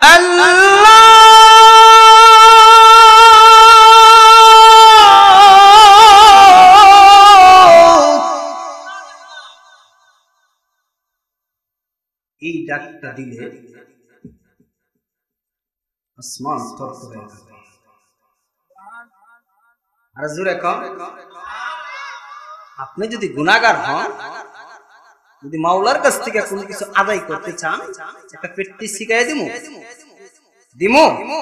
এই ডাকটা দিলে আসমান আর কম আপনি যদি গুণাগার হন যদি মাওলার কাছ থেকে কোনো কিছু আদায় করতে চান একটা পেটটি শিখাই দিমু দিমু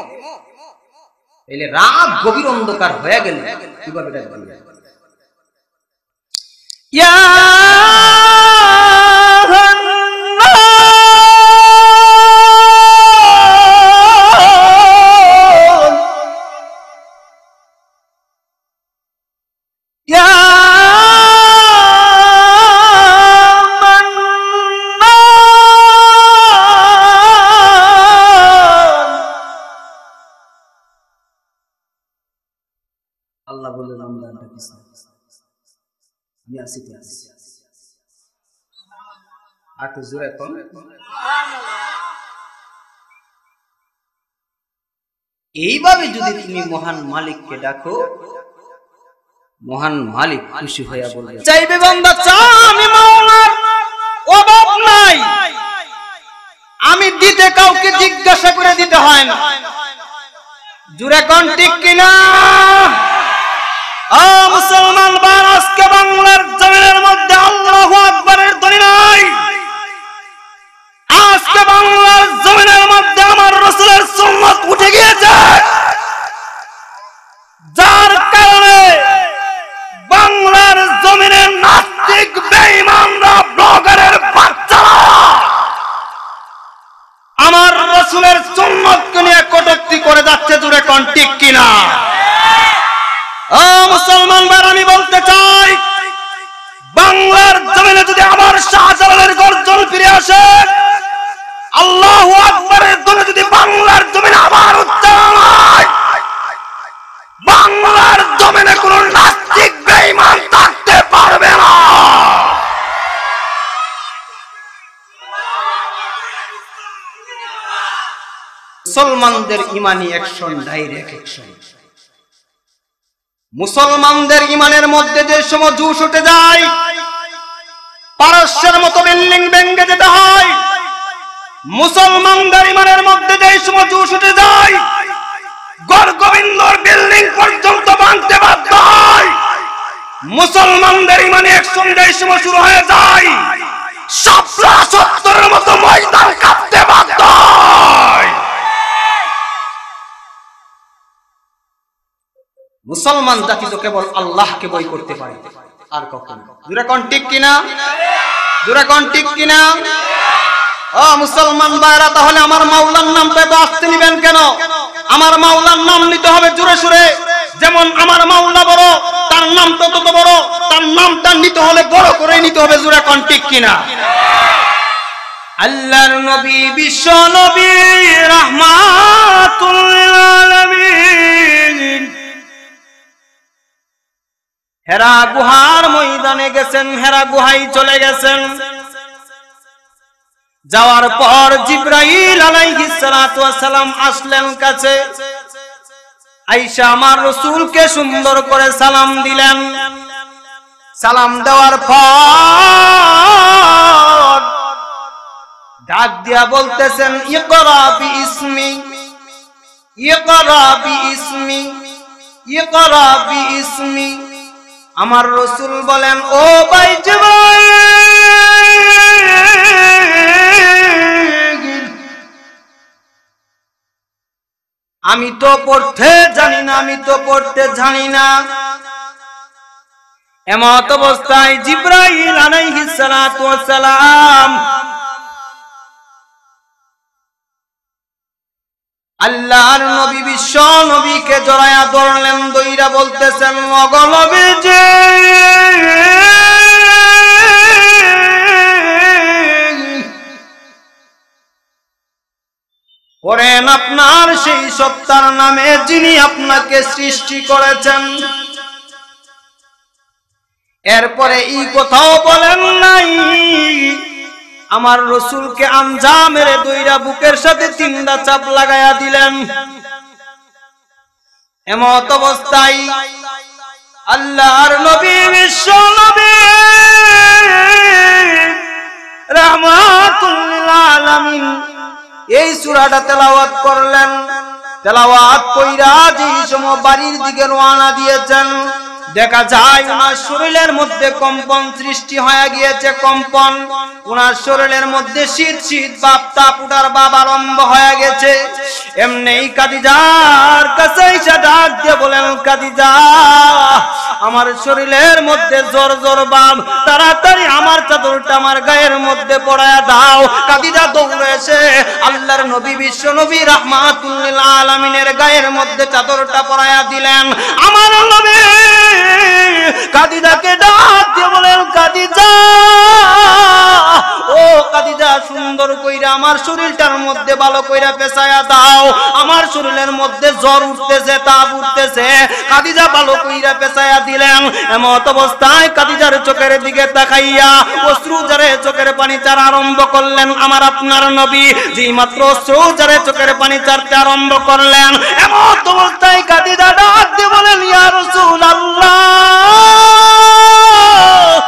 এলে রাত গভীর অন্ধকার হয়ে গেল কিভাবে এটা ইয়া এইভাবে যদি তুমি মহান মালিককে ডাকো মহান মালিক খুশি হইয়া বলে চাইবে বান্দা চা আমি মাওলার অভাব নাই আমি দিতে কাউকে জিজ্ঞাসা করে দিতে হয় না জুড়ে কোন ঠিক কিনা ও মুসলমান বার আজকে বাংলার জমিনের মধ্যে আল্লাহু আকবরের ধ্বনি নাই আজকে বাংলার জমিনের মধ্যে আমার রসুলের সুন্নাত উঠে গিয়েছে মুসলমান ভাই আমি বলতে চাই বাংলার জমিনে যদি আমার শাহজালালের গর্জন ফিরে আসে আল্লাহ আকবরের দলে যদি বাংলার জমিনে আমার উচ্চারণ হয় বাংলার জমিনে কোন নাস্তিক বেঈমান থাকতে পারবে না মুসলমানদের ইমানি অ্যাকশন ডাইরেক্ট অ্যাকশন মুসলমানদের ইমানের মধ্যে যে সময় জুস উঠে যায় পারস্যের মতো বিল্ডিং ভেঙ্গে যেতে হয় মুসলমানদের ইমানের মধ্যে যে সময় জুস উঠে যায় গড় গোবিন্দর বিল্ডিং পর্যন্ত ভাঙতে বাধ্য হয় মুসলমানদের ইমানে একসঙ্গে এই সময় শুরু হয়ে যায় সপ্তাহ সত্তরের মতো ময়দান কাঁপতে বাধ্য হয় মুসলমান জাতি তো কেবল আল্লাহকে বই করতে পারে আর কখন দুরাকন ঠিক কিনা দুরাকন ঠিক কিনা ও মুসলমান ভাইরা তাহলে আমার মাওলার নাম তো আসতে নিবেন কেন আমার মাওলার নাম নিতে হবে জোরে সুরে যেমন আমার মাওলা বড় তার নাম তত বড় তার নামটা নিতে হলে বড় করে নিতে হবে জোরে কন ঠিক কিনা আল্লাহর নবী বিশ্ব নবী রহমাতুল আলামিন হেরা গুহার ময়দানে গেছেন হেরা গুহাই চলে গেছেন যাওয়ার পর জিব্রাইল সালাম আসলেন কাছে আইসা আমার রসুলকে সুন্দর করে সালাম দিলেন সালাম দেওয়ার পর ডাক দিয়া বলতেছেন ইকরা বি ইকরা বি ইকরা বি আমার রসুল বলেন ও ভাই আমি তো পড়তে জানি না আমি তো পড়তে জানি না এমত অবস্থায় জিব্রাহিল আলাইহিস সালাম আল্লাহর নবী বিশ্ব নবীকে জড়ায়া ধরলেন দইরা বলতেছেন মগলবে যে করেন আপনার সেই সত্তার নামে যিনি আপনাকে সৃষ্টি করেছেন এরপরে এই কোথাও বলেন নাই আমার রসুলকে আমজা মেরে দুইরা বুকের সাথে তিনটা চাপ লাগাইয়া দিলেন এমত অবস্থায় আল্লাহর নবী বিশ্ব নবী এই সূরাটা তেলাওয়াত করলেন তেলাওয়াত কইরা যে সময় বাড়ির দিকে রোয়ানা দিয়েছেন দেখা যায় ওনার শরীরের মধ্যে কম্পন সৃষ্টি হয়ে গিয়েছে কম্পন ওনার শরীরের মধ্যে শীত শীত বাপ তাপ উঠার বাপ আরম্ভ হয়ে গেছে এমনি কাদিজার কাছে ডাক দিয়ে বলেন কাদিজা আমার শরীরের মধ্যে জোর জোর বাপ তাড়াতাড়ি আমার চাদরটা আমার গায়ের মধ্যে পড়ায় দাও কাদিজা দৌড়েছে আল্লাহর নবী বিশ্ব নবী রাহমাতুল আলামিনের গায়ের মধ্যে চাদরটা পড়ায়া দিলেন আমার নবী কাদিদাকে ডাক দিয়ে বলেন কাদিজা ও কাদিজা সুন্দর কইরা আমার শরীরটার মধ্যে ভালো কইরা পেছায়া দাও আমার শরীরের মধ্যে জ্বর উঠতেছে তাপ উঠতেছে কাদিজা ভালো কইরা পেছায়া দিলেন এমত অবস্থায় কাদিজার চোখের দিকে তাকাইয়া অশ্রু জারে চোখের পানি চার আরম্ভ করলেন আমার আপনার নবী যে মাত্র অশ্রু জারে চোখের পানি চারতে আরম্ভ করলেন এমত অবস্থায় কাদিজা ডাক দিয়ে বলেন ইয়া রাসূলুল্লাহ 啦。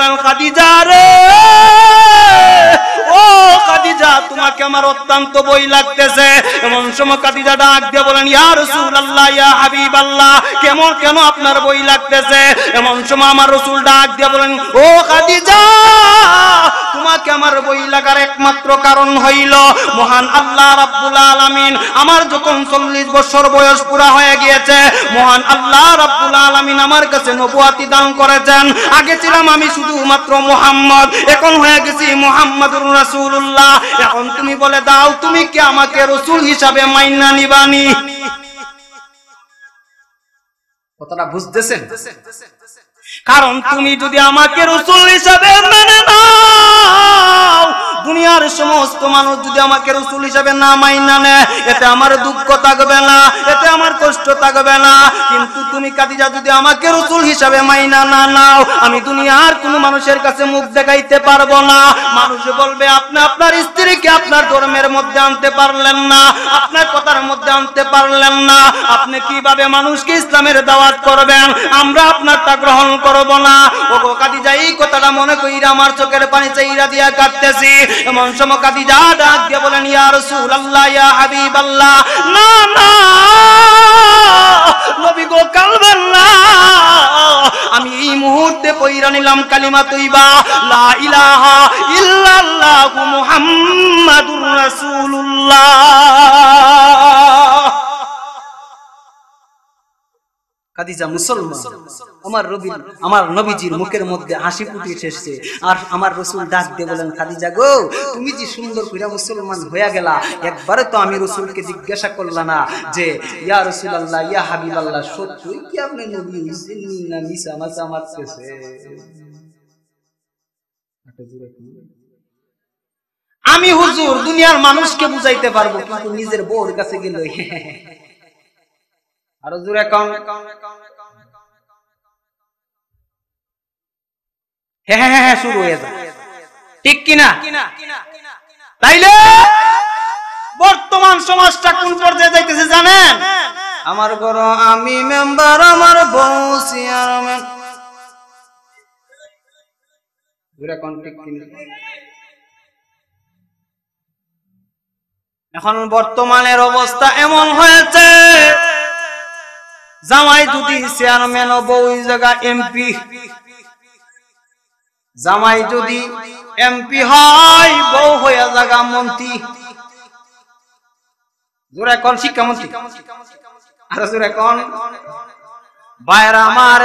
বলেন খাদিজা রে ও খাদিজা তোমাকে আমার অত্যন্ত বই লাগতেছে এমন সময় খাদিজা ডাক দিয়ে বলেন ইয়া রাসূলুল্লাহ ইয়া হাবিবাল্লাহ কেমন কেন আপনার বই লাগতেছে এমন সময় আমার রাসূল ডাক দিয়ে বলেন ও খাদিজা তোমাকে আমার বই লাগার একমাত্র কারণ হইল মহান আল্লাহ রাব্বুল আলামিন আমার যখন চল্লিশ বছর বয়স পুরা হয়ে গিয়েছে মহান আল্লাহ রাব্বুল আলামিন আমার কাছে নবুয়াতি দান করেছেন আগে ছিলাম আমি শুধু শুধুমাত্র মোহাম্মদ এখন হয়ে গেছি মোহাম্মদুর রাসূলুল্লাহ এখন তুমি বলে দাও তুমি কি আমাকে রসুল হিসাবে মাইনা নিবানি কথাটা বুঝতেছেন কারণ তুমি যদি আমাকে রসুল হিসাবে মেনে নাও দুনিয়ার সমস্ত মানুষ যদি আমাকে রসুল হিসাবে না মাইনা নেয় এতে আমার দুঃখ থাকবে না এতে আমার কষ্ট থাকবে না কিন্তু তুমি কাদিজা যদি আমাকে রসুল হিসাবে মাইনা না নাও আমি দুনিয়ার কোনো মানুষের কাছে মুখ দেখাইতে পারবো না মানুষ বলবে আপনি আপনার স্ত্রীকে আপনার ধর্মের মধ্যে আনতে পারলেন না আপনার কথার মধ্যে আনতে পারলেন না আপনি কিভাবে মানুষকে ইসলামের দাওয়াত করবেন আমরা আপনার তা গ্রহণ করব না ও কাদিজা এই কথাটা মনে করি আমার চোখের পানি চাইরা দিয়া কাটতেছি এমন সময় যা ডাক দিয়ে বলেন ইয়া রাসূলুল্লাহ ইয়া হাবিবাল্লাহ না না নবী গো কালবেন না আমি এই মুহূর্তে পইরা নিলাম কালিমা তৈবা লা ইলাহা ইল্লাল্লাহু মুহাম্মাদুর রাসূলুল্লাহ খাদিজা মুসলমান আমার রবি আমার নবীজির মুখের মধ্যে হাসি ফুটিয়ে শেষছে আর আমার রসুল ডাক দিয়ে বলেন খাদিজা গো তুমি যে সুন্দর করে মুসলমান হয়ে গেলা একবারে তো আমি রসুলকে জিজ্ঞাসা করলা না যে ইয়া রসুল আল্লাহ ইয়া হাবিব আল্লাহ সত্যই কি আপনি নবী না মিসা মাসা মারতেছে আমি হুজুর দুনিয়ার মানুষকে বুঝাইতে পারবো কিন্তু নিজের বউর কাছে গেল আরো জোরে হ্যাঁ, হ্যাঁ হ্যাঁ হ্যাঁ শুরু হয়ে যায় ঠিক কিনা তাইলে বর্তমান সমাজটা কোন পর্যায়ে যাইতেছে জানেন আমার ঘর আমি মেম্বার আমার বউ এখন বর্তমানের অবস্থা এমন হয়েছে জামাই যদি চেয়ারম্যান হবো ওই জায়গা এমপি জামাই যদি এমপি হয় বউ হইয়া জায়গা মন্ত্রী জোরা এখন শিক্ষামন্ত্রী আর জোরা এখন বাইরা আমার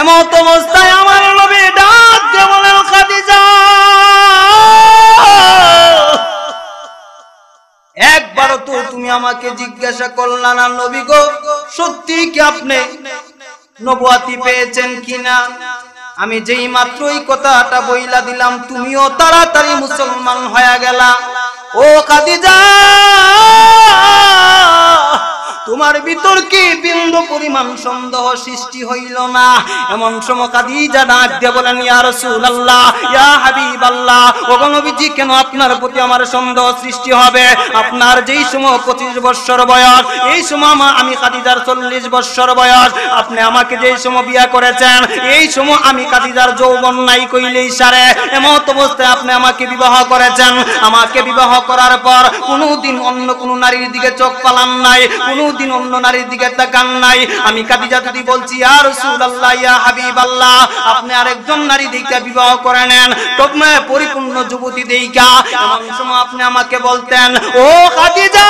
এমত অবস্থায় আমার নবী ডাক খাদিজা একবারও তো তুমি আমাকে জিজ্ঞাসা করলা না নবী গো সত্যি কি আপনি নবুয়াতি পেয়েছেন কিনা আমি যেই মাত্র এই কথাটা বইলা দিলাম তুমিও তাড়াতাড়ি মুসলমান হয়ে গেলা ও কাদিজা তোমার বিতর্কে কি বিন্দু পরিমাণ সন্দেহ সৃষ্টি হইল না এমন সমকাদি যা ডাক দিয়ে বলেন ইয়া রাসূলুল্লাহ ইয়া হাবিবাল্লাহ ও গণবিজি কেন আপনার প্রতি আমার সন্দেহ সৃষ্টি হবে আপনার যেই সময় 25 বছর বয়স এই সময় আমি কাদিদার 40 বছর বয়স আপনি আমাকে যেই সময় বিয়া করেছেন এই সময় আমি কাদিদার যৌবন নাই কইলেই সারে এমন অবস্থায় আপনি আমাকে বিবাহ করেছেন আমাকে বিবাহ করার পর কোনোদিন অন্য কোনো নারীর দিকে চোখ পালান নাই কোনো কোনোদিন অন্য নারীর দিকে তাকান নাই আমি কাদিজা যদি বলছি আর রাসূলুল্লাহ ইয়া হাবিবাল্লাহ আপনি আরেকজন নারী দিকে বিবাহ করে নেন তখন পরিপূর্ণ যুবতী দেইকা এমন সময় আপনি আমাকে বলতেন ও কাদিজা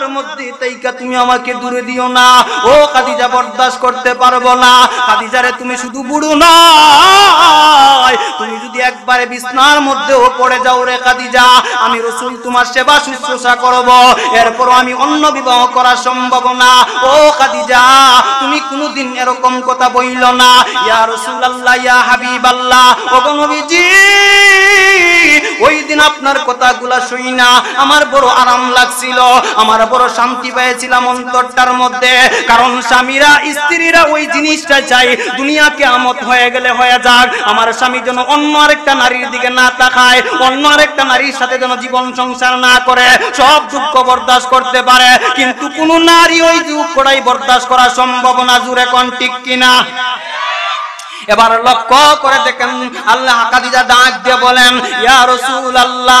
দুনিয়ার মধ্যে তাইকা তুমি আমাকে দূরে দিও না ও কাদিজা বরদাস করতে পারবো না কাদিজারে তুমি শুধু বুড়ো না তুমি যদি একবারে বিছনার মধ্যেও পড়ে যাও রে কাদিজা আমি রসুল তোমার সেবা শুশ্রূষা করব এরপর আমি অন্য বিবাহ করা সম্ভব না ও কাদিজা তুমি কোনোদিন এরকম কথা বইল না ইয়া রসুল আল্লাহ ইয়া হাবিব আল্লাহ ও নবীজি ওই দিন আপনার কথাগুলা শুই না আমার বড় আরাম লাগছিল আমার বড় শান্তি পেয়েছিলাম অন্তরটার মধ্যে কারণ স্বামীরা স্ত্রীরা ওই জিনিসটা চায় দুনিয়াকে আমত হয়ে গেলে হয়ে যাক আমার স্বামী যেন অন্য আরেকটা নারীর দিকে না তাকায় অন্য আরেকটা নারীর সাথে যেন জীবন সংসার না করে সব দুঃখ বরদাস্ত করতে পারে কিন্তু কোনো নারী ওই দুঃখটাই বরদাস্ত করা সম্ভব না জুড়ে কোন ঠিক কিনা এবার লক্ষ্য করে দেখেন আল্লাহ কাদিজা ডাক দিয়ে বলেন ইয়া রাসূলুল্লাহ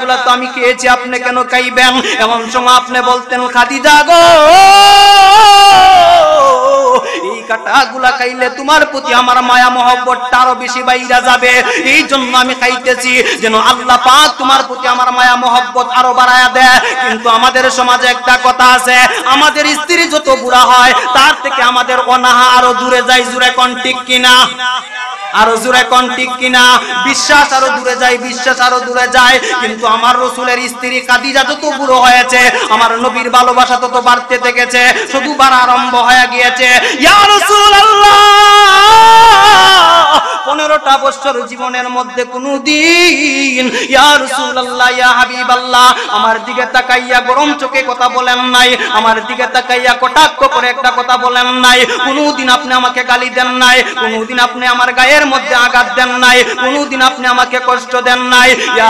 গুলা তো আমি খেয়েছি আপনি কেন খাইবেন এমন সময় আপনি বলতেন খাদি গো এই কাটাগুলা খাইলে তোমার প্রতি আমার মায়া মহব্বতটা আরো বেশি বাইরা যাবে এই জন্য আমি খাইতেছি যেন আল্লাহ পাক তোমার প্রতি আমার মায়া মহব্বত আরো বাড়ায়া দেয় কিন্তু আমাদের সমাজে একটা কথা আছে আমাদের স্ত্রী যত বুড়া হয় তার থেকে আমাদের অনাহা আরো দূরে যায় জুড়ে কন ঠিক কিনা আরো জোরে কোন ঠিক কিনা বিশ্বাস আরো দূরে যায় বিশ্বাস আরো দূরে যায় কিন্তু আমার রসুলের স্ত্রী কাদিজা যত বুড়ো হয়েছে আমার নবীর ভালোবাসা তত বাড়তে থেকেছে শুধু বার আরম্ভ হয়ে গিয়েছে ইয়া আল্লাহ পনেরোটা বছর জীবনের মধ্যে কোন দিন আমার দিকে তাকাইয়া গরম চোখে কথা বলেন নাই আমার দিকে তাকাইয়া কটাক্ষ করে একটা কথা বলেন নাই কোনোদিন আপনি আমাকে গালি দেন নাই কোনদিন আপনি আমার গায়ের মধ্যে আঘাত দেন নাই কোনদিন আপনি আমাকে কষ্ট দেন নাই ইয়া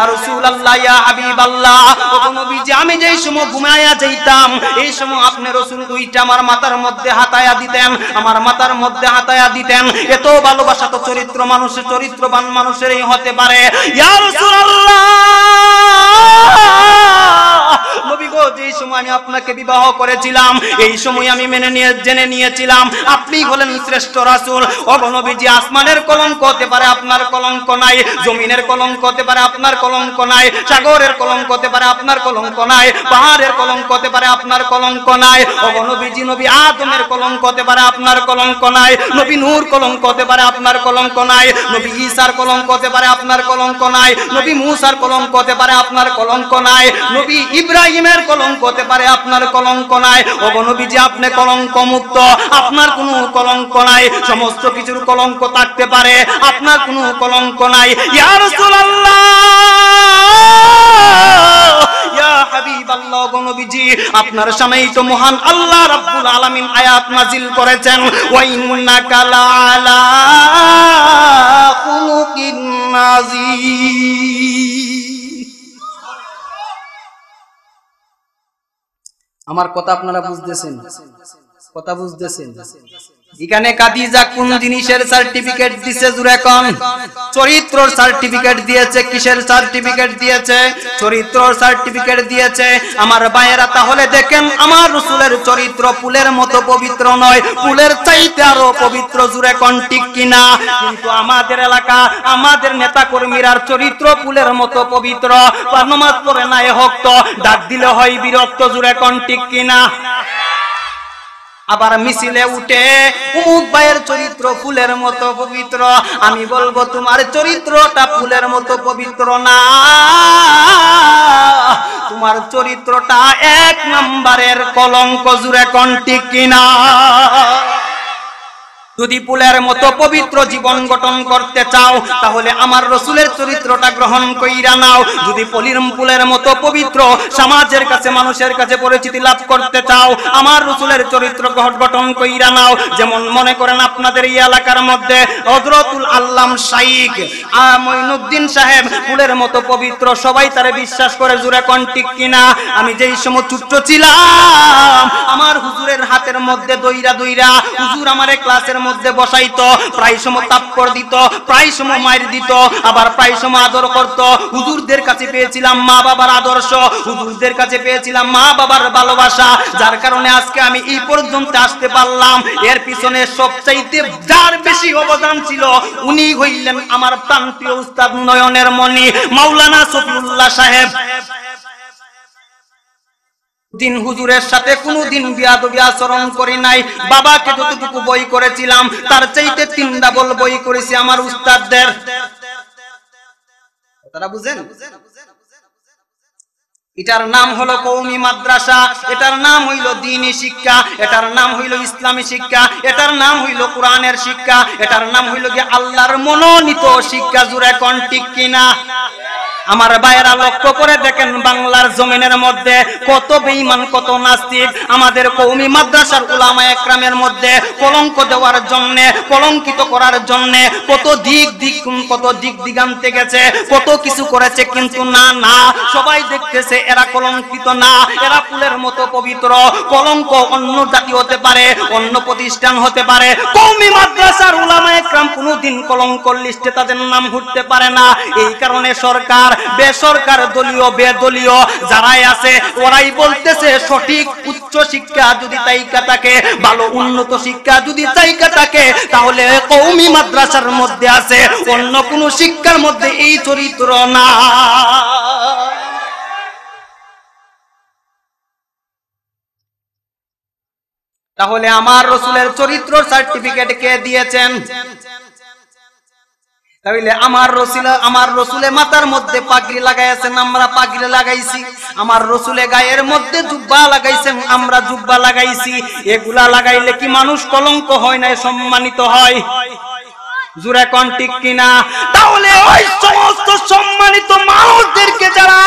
ইয়া যে আমি যেই সময় ঘুমায়া যাইতাম এই সময় আপনি রাসূল দুইটা আমার মাথার মধ্যে হাতায়া দিতেন আমার মাথার মধ্যে হাতায়া দিতেন এত ভালোবাসা তো চরিত্র মানুষের চরিত্রবান মানুষেরই হতে পারে ইয়া রাসূলুল্লাহ যে সময় আমি আপনাকে বিবাহ করেছিলাম এই সময় আমি মেনে নিয়ে জেনে নিয়েছিলাম আপনি হলেন শ্রেষ্ঠ রাসুল অবনবীজি আসমানের কলঙ্ক হতে পারে আপনার কলঙ্ক নাই জমিনের কলঙ্ক হতে পারে আপনার কলঙ্ক নাই সাগরের কলঙ্ক হতে পারে আপনার কলঙ্ক নাই পাহাড়ের কলঙ্ক হতে পারে আপনার কলঙ্ক নাই অবনবীজি নবী আদমের কলঙ্ক হতে পারে আপনার কলঙ্ক নাই নবী নূর কলঙ্ক হতে পারে আপনার কলঙ্ক নাই নবী ঈসার কলঙ্ক হতে পারে আপনার কলঙ্ক নাই নবী মুসার কলঙ্ক হতে পারে আপনার কলঙ্ক নাই নবী ইব্রাহিমের কলঙ্ক কলঙ্ক হতে পারে আপনার কলঙ্ক নাই ও নবীজি আপনি কলঙ্ক মুক্ত আপনার কোন কলঙ্ক নাই সমস্ত কিছুর কলঙ্ক থাকতে পারে আপনার কোন কলঙ্ক নাই ইয়া রাসূলুল্লাহ আপনার সামনেই তো মহান আল্লাহ রাব্বুল আলামিন আয়াত নাযিল করেছেন ওয়া ইন্নাকা লাআলা খুলুকিন নাযীম আমার কথা আপনারা বুঝতেছেন কথা বুঝতেছেন এখানে কাদিজা কোন জিনিসের সার্টিফিকেট দিছে জুরেকন কম চরিত্র সার্টিফিকেট দিয়েছে কিসের সার্টিফিকেট দিয়েছে চরিত্র সার্টিফিকেট দিয়েছে আমার ভাইয়েরা তাহলে দেখেন আমার রসুলের চরিত্র পুলের মতো পবিত্র নয় পুলের চাইতে আরো পবিত্র জুরেকন ঠিক কিনা কিন্তু আমাদের এলাকা আমাদের নেতা কর্মীরার চরিত্র পুলের মতো পবিত্র নমাজ পড়ে না এ তো ডাক দিলে হয় বিরক্ত জুরেকন ঠিক কিনা আবার মিছিলে উঠে উমুক ভাইয়ের চরিত্র ফুলের মতো পবিত্র আমি বলবো তোমার চরিত্রটা ফুলের মতো পবিত্র না তোমার চরিত্রটা এক নম্বরের কলঙ্ক জুড়ে কন্টি কিনা যদি পুলের মতো পবিত্র জীবন গঠন করতে চাও তাহলে আমার রসুলের চরিত্রটা গ্রহণ কইরা নাও যদি পলির পুলের মতো পবিত্র সমাজের কাছে মানুষের কাছে পরিচিতি লাভ করতে চাও আমার রসুলের চরিত্র গঠন কইরা নাও যেমন মনে করেন আপনাদের এই এলাকার মধ্যে হজরতুল আল্লাম শাইক আইনুদ্দিন সাহেব পুলের মতো পবিত্র সবাই তারে বিশ্বাস করে জুড়ে কন্টিক কিনা আমি যেই সময় চুট্ট ছিলাম আমার হুজুরের হাতের মধ্যে দইরা দইরা হুজুর আমার ক্লাসের মধ্যে বসাইতো প্রায় সময় তাপ্পর দিত প্রায় সময় মায়ের দিত আবার প্রায় সময় আদর করত হুজুরদের কাছে পেয়েছিলাম মা বাবার আদর্শ হুজুরদের কাছে পেয়েছিলাম মা বাবার ভালোবাসা যার কারণে আজকে আমি এই পর্যন্ত আসতে পারলাম এর পিছনে সবচাইতে যার বেশি অবদান ছিল উনি হইলেন আমার প্রান্তীয় উস্তাদ নয়নের মণি মাওলানা সফিউল্লাহ সাহেব দিন হুজুরের সাথে কোনো দিন বিয়াদবি আচরণ করি নাই বাবাকে যতটুকু বই করেছিলাম তার চাইতে তিন ডাবল বই করেছি আমার উস্তাদদের তারা বুঝেন এটার নাম হলো কৌমি মাদ্রাসা এটার নাম হইল দিনী শিক্ষা এটার নাম হইল ইসলামী শিক্ষা এটার নাম হইল কোরআনের শিক্ষা এটার নাম হইল গিয়ে আল্লাহর মনোনীত শিক্ষা জুড়ে কন্টিক কিনা আমার ভাইয়েরা লক্ষ্য করে দেখেন বাংলার জমিনের মধ্যে কত বেইমান কত নাস্তিক আমাদের কৌমি মাদ্রাসার ওলামা একরামের মধ্যে কলঙ্ক দেওয়ার জন্য কলঙ্কিত করার জন্য কত দিক দিক কত দিক দিগান্তে গেছে কত কিছু করেছে কিন্তু না না সবাই দেখতেছে এরা কলঙ্কিত না এরা ফুলের মতো পবিত্র কলঙ্ক অন্য জাতি হতে পারে অন্য প্রতিষ্ঠান হতে পারে কৌমি মাদ্রাসার ওলামা একরাম কোনোদিন কলঙ্ক লিস্টে তাদের নাম ঘুরতে পারে না এই কারণে সরকার বেসরকার দলীয় বেদলীয় যারাই আছে ওরাই বলতেছে সঠিক উচ্চ শিক্ষা যদি চাইকা থাকে ভালো উন্নত শিক্ষা যদি চাইকা থাকে তাহলে কৌমি মাদ্রাসার মধ্যে আছে অন্য কোন শিক্ষার মধ্যে এই চরিত্র না তাহলে আমার রসুলের চরিত্র সার্টিফিকেট কে দিয়েছেন আমার রসুল আমার রসুলে মাথার মধ্যে পাগড়ি লাগাইয়াছেন আমরা পাগড়ি লাগাইছি আমার রসুলে গায়ের মধ্যে জুব্বা লাগাইছেন আমরা জুব্বা লাগাইছি এগুলা লাগাইলে কি মানুষ কলঙ্ক হয় না সম্মানিত হয় জোরে কোন ঠিক কিনা তাহলে ওই সমস্ত সম্মানিত মানুষদেরকে যারা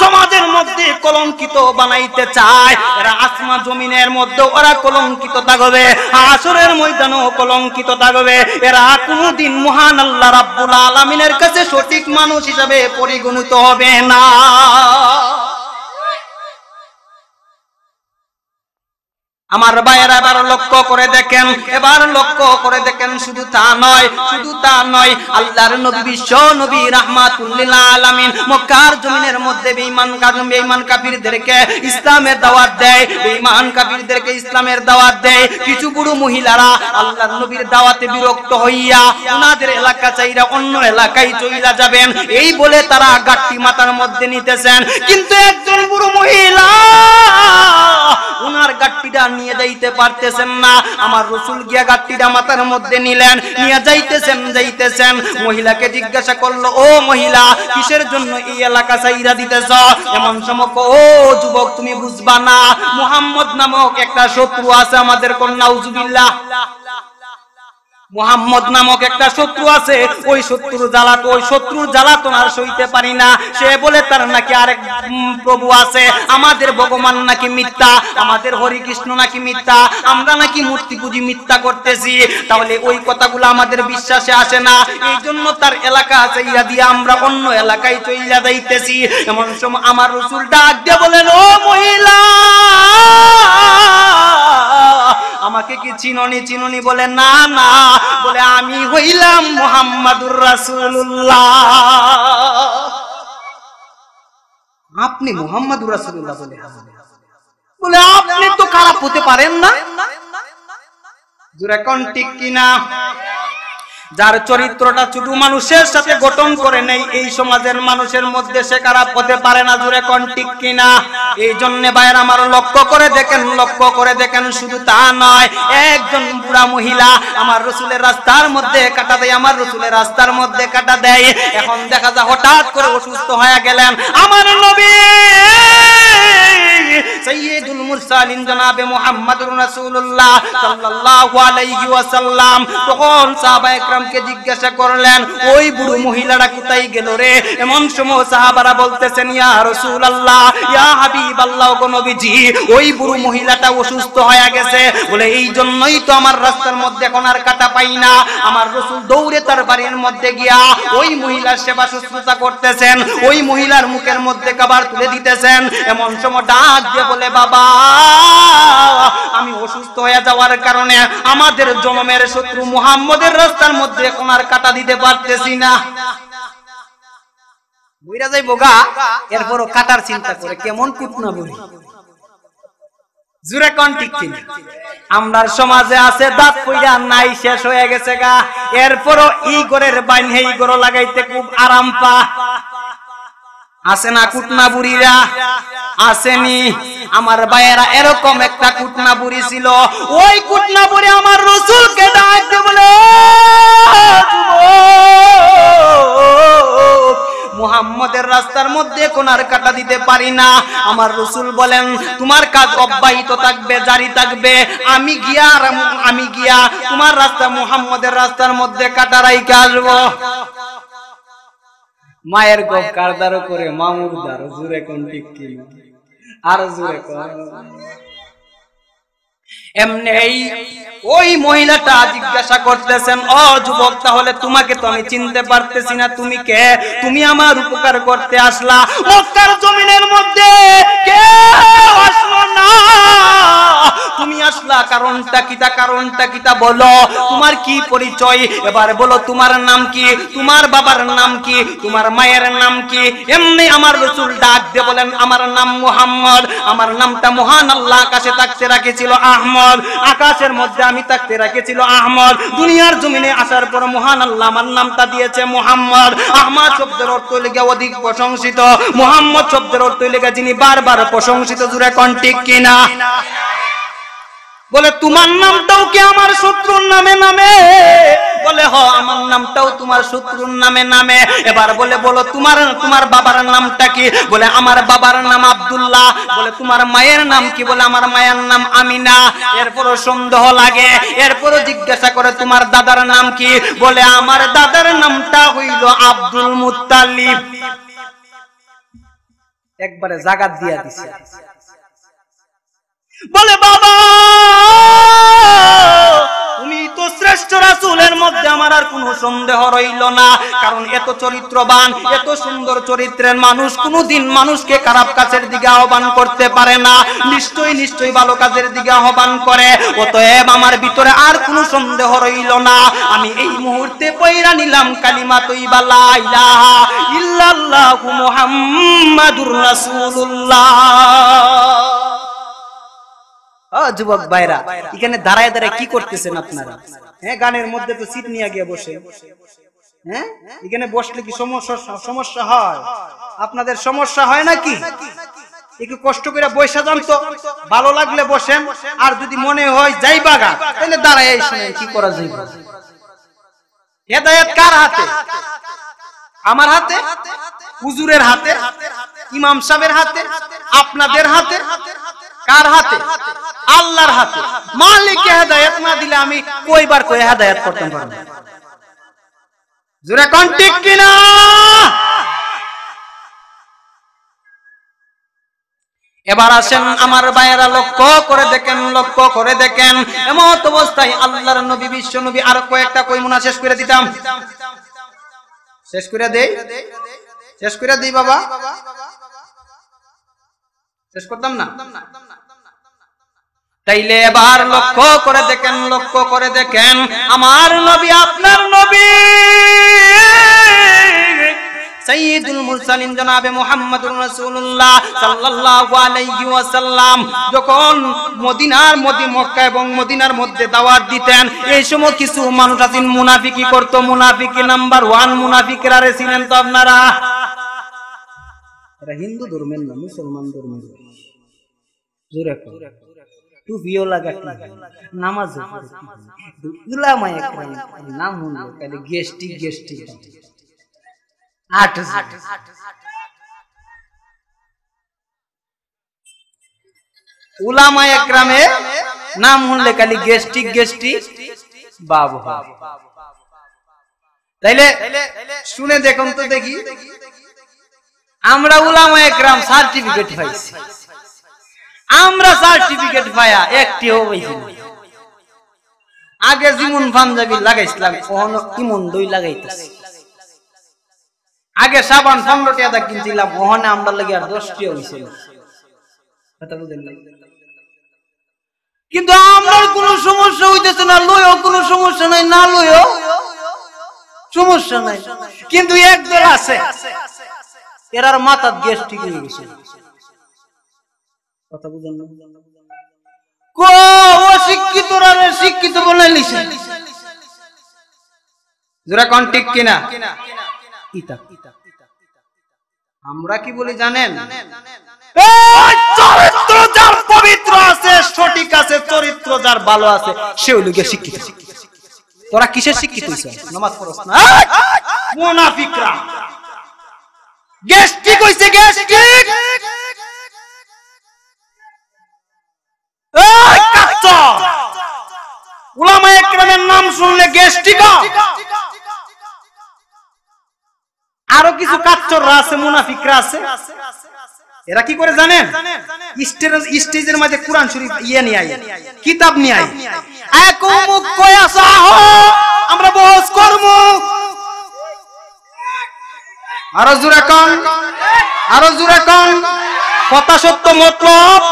সমাজের মধ্যে কলঙ্কিত বানাইতে চায় এরা আসমা জমিনের মধ্যে ওরা কলঙ্কিত থাকবে আসরের ময়দানও কলঙ্কিত থাকবে এরা কোনোদিন মহান আল্লাহ রাব্বুল আলামিনের কাছে সঠিক মানুষ হিসাবে পরিগণিত হবে না আমার বাইরে এবার লক্ষ্য করে দেখেন এবার লক্ষ্য করে দেখেন শুধু তা নয় শুধু তা নয় আল্লাহর নবী বিশ্ব নবী রাহমাতুল্লিল আলামিন মক্কার জমিনের মধ্যে বেঈমান কাজম বেঈমান কাফিরদেরকে ইসলামের দাওয়াত দেয় বেঈমান কাফিরদেরকে ইসলামের দাওয়াত দেয় কিছু বুড়ো মহিলারা আল্লাহর নবীর দাওয়াতে বিরক্ত হইয়া ওনাদের এলাকা চাইরা অন্য এলাকায় চইলা যাবেন এই বলে তারা গাট্টি মাথার মধ্যে নিতেছেন কিন্তু একজন বুড়ো মহিলা ওনার গাট্টিটা নিয়ে যাইতে পারতেছেন না আমার রসুল গিয়া গাটিটা মাথার মধ্যে নিলেন নিয়ে যাইতেছেন যাইতেছেন মহিলাকে জিজ্ঞাসা করলো ও মহিলা কিসের জন্য এই এলাকা চাইরা দিতেছ এমন সমক ও যুবক তুমি বুঝবা না মোহাম্মদ নামক একটা শত্রু আছে আমাদের কন্যা উজুবিল্লাহ মোহাম্মদ নামক একটা শত্রু আছে ওই শত্রুর জ্বালাত ওই শত্রুর জ্বালাতন আর সইতে পারি না সে বলে তার নাকি আরেক প্রভু আছে আমাদের ভগবান নাকি মিথ্যা আমাদের হরিকৃষ্ণ নাকি মিথ্যা আমরা নাকি মূর্তি পুজি মিথ্যা করতেছি তাহলে ওই কথাগুলো আমাদের বিশ্বাসে আসে না এই জন্য তার এলাকা আছে ইয়া দিয়ে আমরা অন্য এলাকায় চইয়া যাইতেছি এমন সময় আমার রসুল ডাক দিয়ে বলেন ও মহিলা আমাকে কি চিননি চিননি বলে না না বলে আমি হইলাম মোহাম্মদুর রাসুল্লাহ আপনি মোহাম্মদুর রাসুল্লাহ বলে বলে আপনি তো খারাপ হতে পারেন না জোরে কোন ঠিক কিনা যার চরিত্রটা শুধু মানুষের সাথে গঠন করে নেই এই সমাজের মানুষের মধ্যে সে খারাপ হতে পারে না জুড়ে কন ঠিক কিনা এই জন্য বাইর আমার লক্ষ্য করে দেখেন লক্ষ্য করে দেখেন শুধু তা নয় একজন বুড়া মহিলা আমার রসুলের রাস্তার মধ্যে কাটা দেয় আমার রসুলের রাস্তার মধ্যে কাটা দেয় এখন দেখা যায় হঠাৎ করে অসুস্থ হয়ে গেলেন আমার নবী সাইয়েদুল তখন সাহাবায়ে সাল্লামকে জিজ্ঞাসা করলেন ওই বুড়ো মহিলারা কোথায় গেল রে এমন সময় সাহাবারা বলতেছেন ইয়া রসুল আল্লাহ ইয়া হাবিব আল্লাহ নবীজি ওই বুড়ো মহিলাটা অসুস্থ হয়ে গেছে বলে এই জন্যই তো আমার রাস্তার মধ্যে এখন আর কাটা পাই না আমার রসুল দৌড়ে তার বাড়ির মধ্যে গিয়া ওই মহিলার সেবা শুশ্রূষা করতেছেন ওই মহিলার মুখের মধ্যে খাবার তুলে দিতেছেন এমন সময় ডাক দিয়ে বলে বাবা আমি অসুস্থ হয়ে যাওয়ার কারণে আমাদের জন্মের শত্রু মুহাম্মদের রাস্তার মধ্যে মধ্যে কোনার কাটা দিতে পারতেছি না বইরা যাই বোগা এরপরও কাটার চিন্তা করে কেমন কুটনা বলি জুরে ঠিক সমাজে আছে দাঁত পইরা নাই শেষ হয়ে গেছে গা এরপরও ই গরের বাইন ই গরো লাগাইতে খুব আরাম পা আসে না কুটনা বুড়িরা আসেনি আমার ভাইয়েরা এরকম একটা কুটনা বুড়ি ছিল ওই কুটনা বুড়ি আমার রসুলকে ডাকতে বলে মুহাম্মদের রাস্তার মধ্যে কোনার কাটা দিতে পারি না আমার রসুল বলেন তোমার কাজ অব্যাহিত থাকবে জারি থাকবে আমি গিয়া আমি গিয়া তোমার রাস্তা মুহাম্মদের রাস্তার মধ্যে কাটা রাইকে আসবো মায়ের গপ কারদারও করে মামুর দার জুরে কোন ঠিক কি আর জুরে কোন এমনি ওই মহিলাটা জিজ্ঞাসা করতেছেন ও যুবক তাহলে তোমাকে তো আমি চিনতে পারতেছি না তুমি কে তুমি আমার উপকার করতে আসলা মক্কার জমিনের মধ্যে কে আসলো না তুমি আসলা কারণটা তা কারণটা তা বলো তোমার কি পরিচয় এবার বলো তোমার নাম কি তোমার বাবার নাম কি তোমার মায়ের নাম কি এমনি আমার রসুল ডাক দিয়ে বলেন আমার নাম মোহাম্মদ আমার নামটা মহান আল্লাহ কাছে থাকতে রাখেছিল আহমদ আহমদ আকাশের মধ্যে আমি থাকতে রেখেছিল আহমদ দুনিয়ার জমিনে আসার পর মহান আল্লাহ আমার নামটা দিয়েছে মোহাম্মদ আহমদ শব্দের অর্থ লেগে অধিক প্রশংসিত মোহাম্মদ শব্দের অর্থ লেগে যিনি বারবার প্রশংসিত জুড়ে কন্টিক কিনা বলে তোমার নামটাও কি আমার শত্রুর নামে নামে বলে হ আমার নামটাও তোমার শত্রুর নামে নামে এবার বলে বলো তোমার তোমার বাবার নামটা কি বলে আমার বাবার নাম আব্দুল্লাহ বলে তোমার মায়ের নাম কি বলে আমার মায়ের নাম আমিনা এরপরও সন্দেহ লাগে এরপরও জিজ্ঞাসা করে তোমার দাদার নাম কি বলে আমার দাদার নামটা হইল আব্দুল মুতালিফ একবারে জাগাত দিয়া দিছে বলে বাবা তুমি তো শ্রেষ্ঠ রাসুলের মধ্যে আমার আর কোনো সন্দেহ রইল না কারণ এত চরিত্রবান এত সুন্দর চরিত্রের মানুষ কোনদিন মানুষকে খারাপ কাজের দিকে আহ্বান করতে পারে না নিশ্চয়ই নিশ্চয়ই ভালো কাজের দিকে আহ্বান করে অতএব আমার ভিতরে আর কোনো সন্দেহ রইল না আমি এই মুহূর্তে পয়রা নিলাম কালিমা তৈবা লা ইলাহা ইল্লাল্লাহু মুহাম্মাদুর ও যুবক ভাইরা এখানে দাঁড়ায় দাঁড়ায় কি করতেছেন আপনারা হ্যাঁ গানের মধ্যে তো সিট নিয়ে গিয়ে বসে হ্যাঁ এখানে বসলে কি সমস্যা সমস্যা হয় আপনাদের সমস্যা হয় নাকি একটু কষ্ট করে বৈশা যান তো ভালো লাগলে বসেন আর যদি মনে হয় যাই বাগা তাহলে দাঁড়ায় কি করা যায় হেদায়েত কার হাতে আমার হাতে হুজুরের হাতে ইমাম সাহেবের হাতে আপনাদের হাতে কার হাতে আল্লাহর হাতে মালিককে হেদায়েত না দিলে আমি কইবার কই হেদায়েত করতে পারব না জোরে কোন ঠিক কিনা এবার আসেন আমার ভাইয়েরা লক্ষ্য করে দেখেন লক্ষ্য করে দেখেন এমন অবস্থায় আল্লাহর নবী বিশ্ব নবী আর কয়েকটা কই কইমুনা শেষ করে দিতাম শেষ করে দেই শেষ করে দেই বাবা শেষ করতাম না তাইলে এবার লক্ষ্য করে দেখেন লক্ষ্য করে দেখেন আমার নবী আপনার নবী যখন মদিনার এবং মদিনার মধ্যে দাওয়াত দিতেন এই সময় কিছু মানুষ মুনাফিকি করতো মুনাফিকি নাম্বার ওয়ান মুনাফিকরা রে তো আপনারা হিন্দু ধর্মের না মুসলমান ধর্মের লাগা নামাজ নাম হলো তাহলে গেস্টিক গেস্টিক আট একরামে নাম হলে খালি বাবু তাইলে শুনে দেখুন তো দেখি আমরা উলামায় একরাম সার্টিফিকেট পাইছি আমরা সার্টিফিকেট পায়া একটি আগে যেমন পাঞ্জাবি লাগাইছিলাম কখন ইমন দই লাগাইতেছি আগে সাবান পনেরো আদা কিনছিলাম ওখানে আমরা লাগে আর দশটি হয়েছিল কিন্তু আমার কোন সমস্যা হইতেছে না লইও কোন সমস্যা নাই না লইও সমস্যা নাই কিন্তু একদল আছে এরার মাথার গ্যাস ঠিক হয়ে গেছে কথা বুঝেন না কো রে শিক্ষিত জোরা কোন ঠিক কিনা ইতা আমরা কি বলি জানেন চরিত্র যার পবিত্র আছে সঠিক আছে চরিত্র যার ভালো আছে সে হলো গিয়ে শিক্ষিত তোরা কিসের শিক্ষিত হইছে নামাজ পড়ছ না মুনাফিকরা আরো কিছু কাচ্চররা আছে মুনাফিকরা আছে এরা কি করে জানেন স্টেজের মাঝে কোরআন শরীফ ইয়ে নিয়ে আই কিতাব নিয়ে আই আমরা বহস করব আরো জোরে কন আরো জোরে কন কথা সত্য মতলব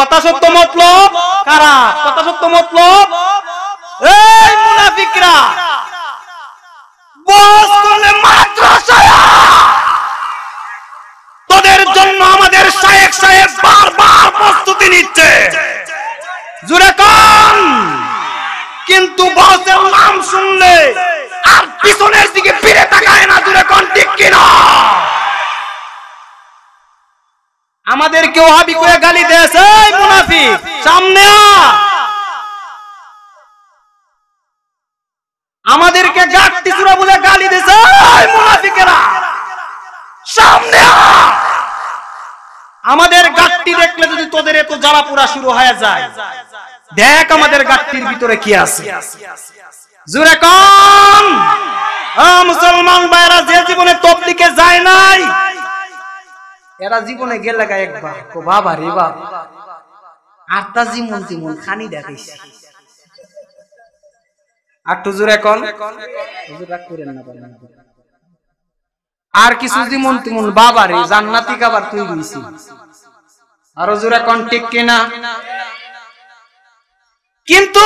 কথা সত্য মতলব কারা কথা সত্য মতলব এই মুনাফিকরা বস করলে মাদ্রাসা তোদের জন্য আমাদের শায়েখ সাহেব বারবার প্রস্তুতি নিচ্ছে জুরে কান কিন্তু বসের নাম শুনলে আর পিছনের দিকে ফিরে তাকায় না জুরে কান ঠিক কিনা আমাদের কেউ হাবি করে গালি দিয়েছে মুনাফি সামনে আমাদেরকে গাট্টি বলে গালি দিয়েছে মুনাফিকেরা সামনে আমাদের গাঠটি দেখলে যদি তোদের এত জ্বালা পোড়া শুরু হয়ে যায় দেখ আমাদের গাঠটির ভিতরে কি আছে জুরে কম মুসলমান বাইরা যে জীবনে তবলিকে যায় নাই এরা জীবনে গেলে গা একবার বাবা রে আর তা জীবন তিমন খানি দেখাইছে আর টুজুর এখন আর কিছু জীবন তিমন বাবা রে জান্নাতি কাবার তুই গেছি আর হুজুর এখন ঠিক কিনা কিন্তু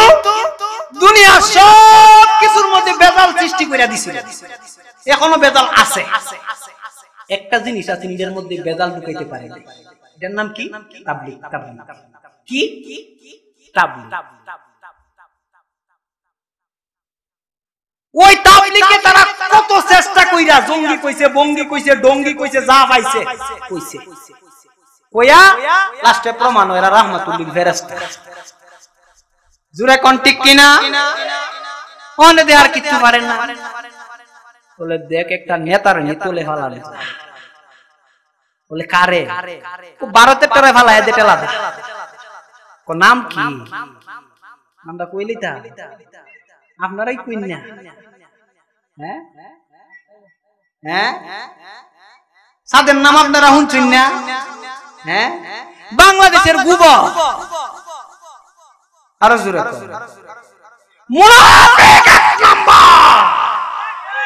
দুনিয়া সব কিছুর মধ্যে বেজাল সৃষ্টি করে দিছে এখনো বেজাল আছে একটা জিনিস আছে নিজের মধ্যে বেজাল ঢুকাইতে পারে এটার নাম কি তাবলিক তাবলিক কি তাবলিক ওই তাবলিকে তারা কত চেষ্টা কইরা জঙ্গি কইছে বঙ্গি কইছে ডঙ্গি কইছে যা পাইছে কইছে কইয়া লাস্টে প্রমাণ হইরা রাহমাতুল্লিল ফেরেশতা জুরে কোন কন্টিক কিনা অনেদে আর কিছু পারেন না বলে দেখ একটা নেতার নি তুলে বলে কারে বারো টারে ফালায় টেলা নাম কি নামটা কইলি তা আপনারাই কইন না হ্যাঁ হ্যাঁ সাদের নাম আপনারা শুনছেন না হ্যাঁ বাংলাদেশের গুব আরো জোরে নাম্বার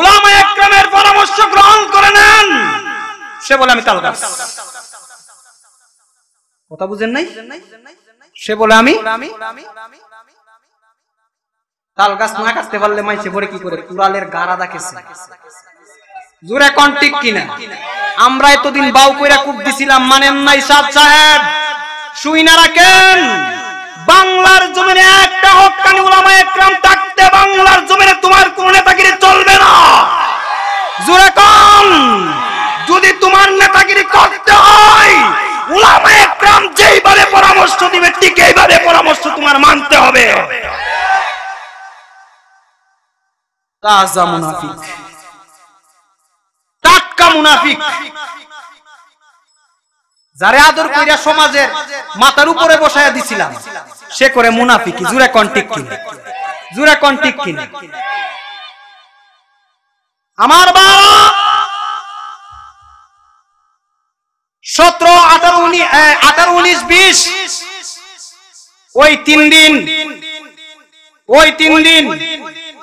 উলামা একরামের পরামর্শ গ্রহণ করে নেন সে বলে আমি তাল গাছ কথা বুঝেন নাই সে বলে আমি তাল গাছ না কাটতে পারলে মাইছে পরে কি করে কুড়ালের গাড়া দেখেছে জোরে কন ঠিক কিনা আমরা এতদিন বাউ কইরা কুপ দিছিলাম মানেন নাই সাদ সাহেব শুই না রাখেন বাংলার জমিনে একটা হকানি উলামা একরাম থাকতে বাংলার জমিনে তোমার কোন নেতাগিরি চলবে না জোরে কোন যদি তোমার নেতাগিরি করতে হয় উলামা একরাম যেইভাবে পরামর্শ দিবে ঠিক এইভাবে পরামর্শ তোমার মানতে হবে তাজা মুনাফিক টাটকা মুনাফিক যারে আদর কইরা সমাজের মাথার উপরে বসায়া দিছিলাম সে করে মুনাফিকি জুরা কন্টিক কিনে জুরা কন্টিক কিনে আমার বাবা সতেরো আঠারো আঠারো উনিশ বিশ ওই তিন দিন ওই তিন দিন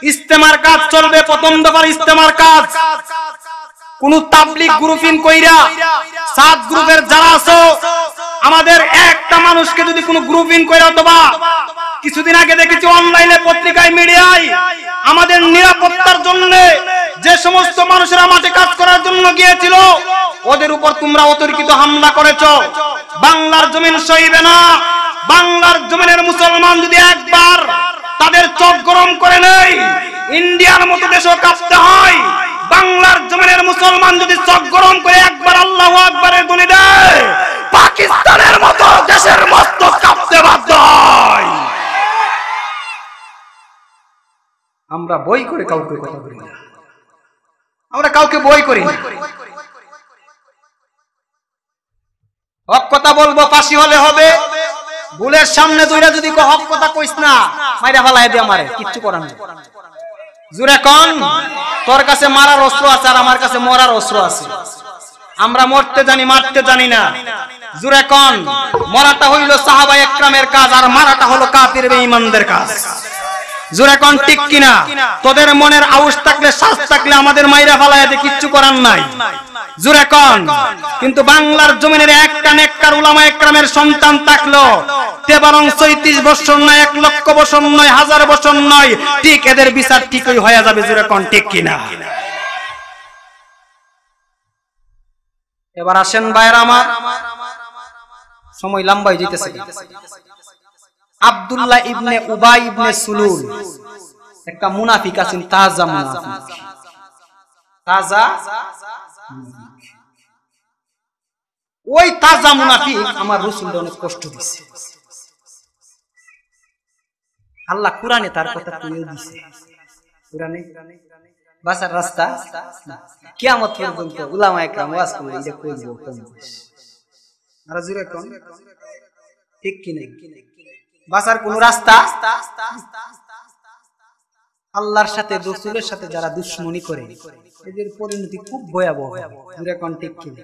ইস্তেমার কাজ চলবে প্রথম দফার ইস্তেমার কাজ কোন তাবলিক গ্রুপিং কইরা সাত গ্রুপের যারা আছো আমাদের একটা মানুষকে যদি কোনো গ্রুপিং কইরা অথবা কিছুদিন আগে দেখেছি অনলাইনে পত্রিকায় মিডিয়ায় আমাদের নিরাপত্তার জন্য যে সমস্ত মানুষেরা মাঠে কাজ করার জন্য গিয়েছিল ওদের উপর তোমরা অতর্কিত হামলা করেছ বাংলার জমিন সইবে না বাংলার জমিনের মুসলমান যদি একবার তাদের চোখ গরম করে নেই ইন্ডিয়ার মতো দেশও কাঁপতে হয় বাংলার জমিনের মুসলমান যদি চোখ গরম করে একবার আল্লাহ আকবারের গুনে দেয় পাকিস্তানের মতো দেশের মস্ত কাঁপতে বাধ্য আমরা বই করে কাউকে কথা বলি না আমরা কাউকে বই করি হক কথা বলবো ফাঁসি হলে হবে ভুলের সামনে দুইটা যদি হক কথা কইস না মাইরা ফেলাই দিয়ে আমার কিচ্ছু করার নেই জুরে কন তোর কাছে মারার অস্ত্র আছে আর আমার কাছে মরার অস্ত্র আছে আমরা মরতে জানি মারতে জানি না জুরে কন মরাটা হইল সাহাবা একরামের কাজ আর মারাটা হলো কাতির ইমানদের কাজ জোরে কোন ঠিক কিনা তোদের মনের আউশ থাকলে শ্বাস থাকলে আমাদের মাইরা ফালাইতে কিচ্ছু করার নাই জোরে কোন কিন্তু বাংলার জমিনের এক কান উলামা একরামের সন্তান থাকলো তেবারং চৈত্রিশ বছর নয় এক লক্ষ বছর নয় হাজার বছর নয় ঠিক এদের বিচার ঠিকই হয়ে যাবে জোরে কোন ঠিক কিনা এবার আসেন বাইরে আমার সময় লম্বাই যেতেছে আব্দুল্লাহ ইবনে উবাই ইবনে সুলুল একটা মুনাফিক আছেন তাজা মুনাফিক তাজা ওই তাজা মুনাফিক আমার রসুলটা অনেক কষ্ট দিছে আল্লাহ কোরআনে তার কথা তুলে দিছে কোরআনে বাসার রাস্তা কিয়ামত পর্যন্ত উলামা একরাম ওয়াজ করে এটা কইব কম আর জুরে কোন ঠিক কি নাই বাঁচার কোন রাস্তা আল্লাহর সাথে রসুলের সাথে যারা দুশ্মনি করে এদের পরিণতি খুব ভয়াবহ দূরে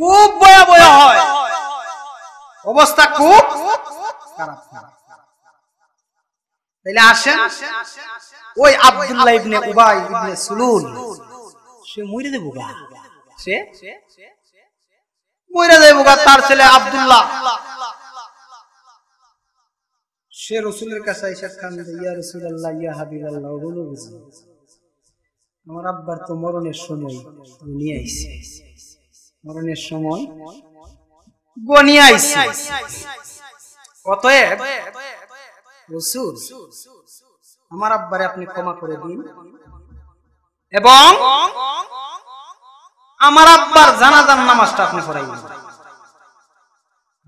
খুব ভয়াবহ হয় অবস্থা খুব খারাপ তাইলে আসেন ওই আব্দুল্লাহ ইবনে উবাই ইবনে সুলুন সে মরে দেবো সে মরে দেবো তার ছেলে আব্দুল্লাহ সে রসুলের কাছে আইসা খান ইয়া রসুল আল্লাহ ইয়া হাবিব আল্লাহ ওগুলো বুঝি আমার আব্বার তো মরণের সময় নিয়ে আইসি মরণের সময় অতএব রসুল আমার আব্বারে আপনি ক্ষমা করে দিন এবং আমার আব্বার জানাজান নামাজটা আপনি পড়াইবেন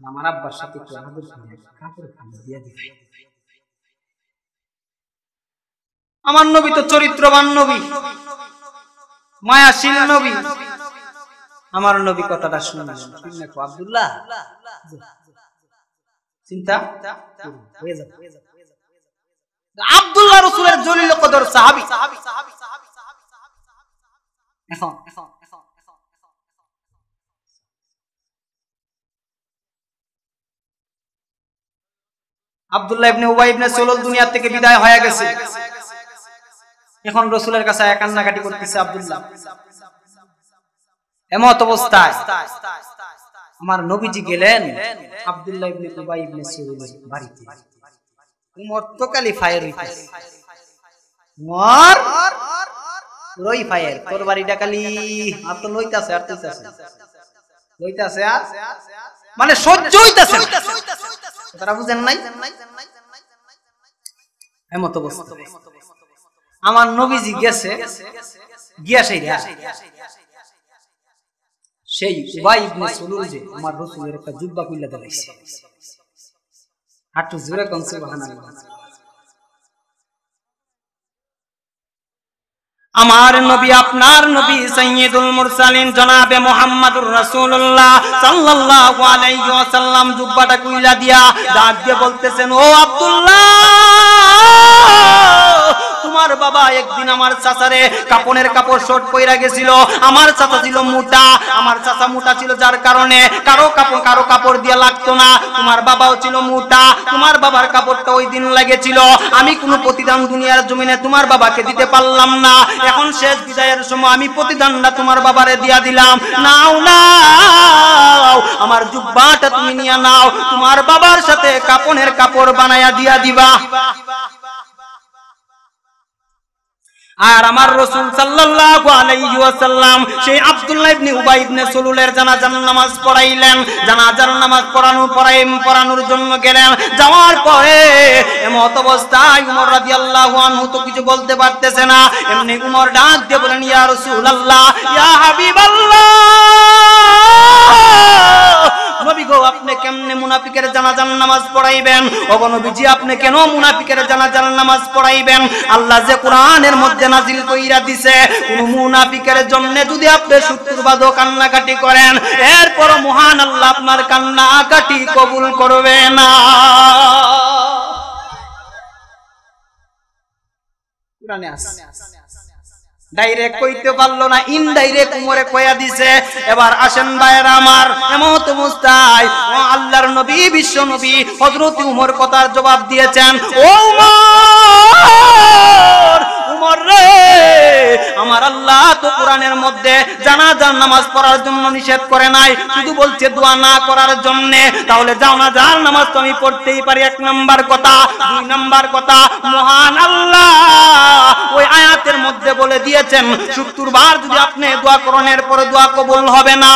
আমার আব্বার সাথে একটু আদর করে কাপড় খানি দিয়ে দিবে আমার নবী তো চরিত্রবান নবী মায়াশীল নবী আমার নবী কথাটা শুনে আব্দুল্লাহ চিন্তা হয়ে যাবে আব্দুল্লাহ রসুলের জলিল কদর সাহাবি এখন এখন আবদুল্লাহ ইবনে উবাই ইবনে দুনিয়া থেকে বিদায় হয়ে গেছে এখন রসুলের কাছে করতেছে এমত অবস্থায় আমার নবীজি গেলেন ইবনে উবাই ইবনে বাড়িতে ফায়ার হইতেছে ফায়ার তোর আর তো লইতাছে আর লইতাছে মানে সহ্য হইতাছে বুঝেন নাই এমত আমার নবীজি গেছে গিয়া সেই সেই উবাই ইবনে সুলুল যে আমার রসুলের একটা জুব্বা কুইল্লা দাঁড়াইছে হাঁটু জোরে কনসে বাহানা আমার নবী আপনার নবী সৈয়দুল মুরসালিন জনাবে মুহাম্মাদুর রাসূলুল্লাহ সাল্লাল্লাহু আলাইহি ওয়াসাল্লাম জুব্বাটা কুইলা দিয়া দাগ দিয়ে বলতেছেন ও আব্দুল্লাহ বাবা একদিন আমার চাচারে কাপনের কাপড় শর্ট পইরা গেছিল আমার চাচা ছিল মোটা আমার চাচা মোটা ছিল যার কারণে কারো কাপড় কারো কাপড় দিয়ে লাগতো না তোমার বাবাও ছিল মোটা তোমার বাবার কাপড়টা ওই দিন লেগেছিল আমি কোনো প্রতিদান দুনিয়ার জমিনে তোমার বাবাকে দিতে পারলাম না এখন শেষ বিদায়ের সময় আমি প্রতিদানটা তোমার বাবারে দিয়া দিলাম নাও নাও আমার জুব্বাটা তুমি নিয়ে নাও তোমার বাবার সাথে কাপনের কাপড় বানায়া দিয়া দিবা আর আমার রসুল সাল্লাল্লাহু আলাইহি সেই আব্দুল্লাহ ইবনে উবাই ইবনে সুলুলের জানাজার নামাজ পড়াইলেন জানাজার নামাজ পড়ানো পড়াইম পড়ানোর জন্য গেলেন যাওয়ার পরে এমত অবস্থায় উমর রাজি আল্লাহ তো কিছু বলতে পারতেছে না এমনি উমর ডাক দিয়ে বলেন ইয়া আল্লাহ ইয়া হাবিব আল্লাহ নবী গো আপনি কেমনে মুনাফিকের জানাজান নামাজ পড়াইবেন ওগো আপনি কেন মুনাফিকের জানাজান নামাজ পড়াইবেন আল্লাহ যে কোরআনের মধ্যে নাজিল কইরা দিছে কোন মুনাফিকের জন্য যদি আপনি শত্রুবাদ কান্নাকাটি করেন এরপর মহান আল্লাহ আপনার কান্নাকাটি কবুল করবে না কোরআনে আছে ডাইরেক্ট কইতে পারলো না ইনডাইরেক্ট উমরে কয়া দিছে এবার আসেন ভাইরা আমার এমত মুস্তাই ও আল্লাহর নবী বিশ্ব নবী হযরত উমর কথার জবাব দিয়েছেন ও উমর উমর রে আমার আল্লাহ তো কোরআনের মধ্যে জানাজার নামাজ পড়ার জন্য নিষেধ করে নাই শুধু বলছে দোয়া না করার জন্য তাহলে জানাজার নামাজ তো আমি পড়তেই পারি এক নাম্বার কথা দুই নাম্বার কথা মহান আল্লাহ ওই আয়াতের মধ্যে বলে দিয়েছেন সত্তর বার যদি আপনি দোয়া করণের পরে দোয়া কবুল হবে না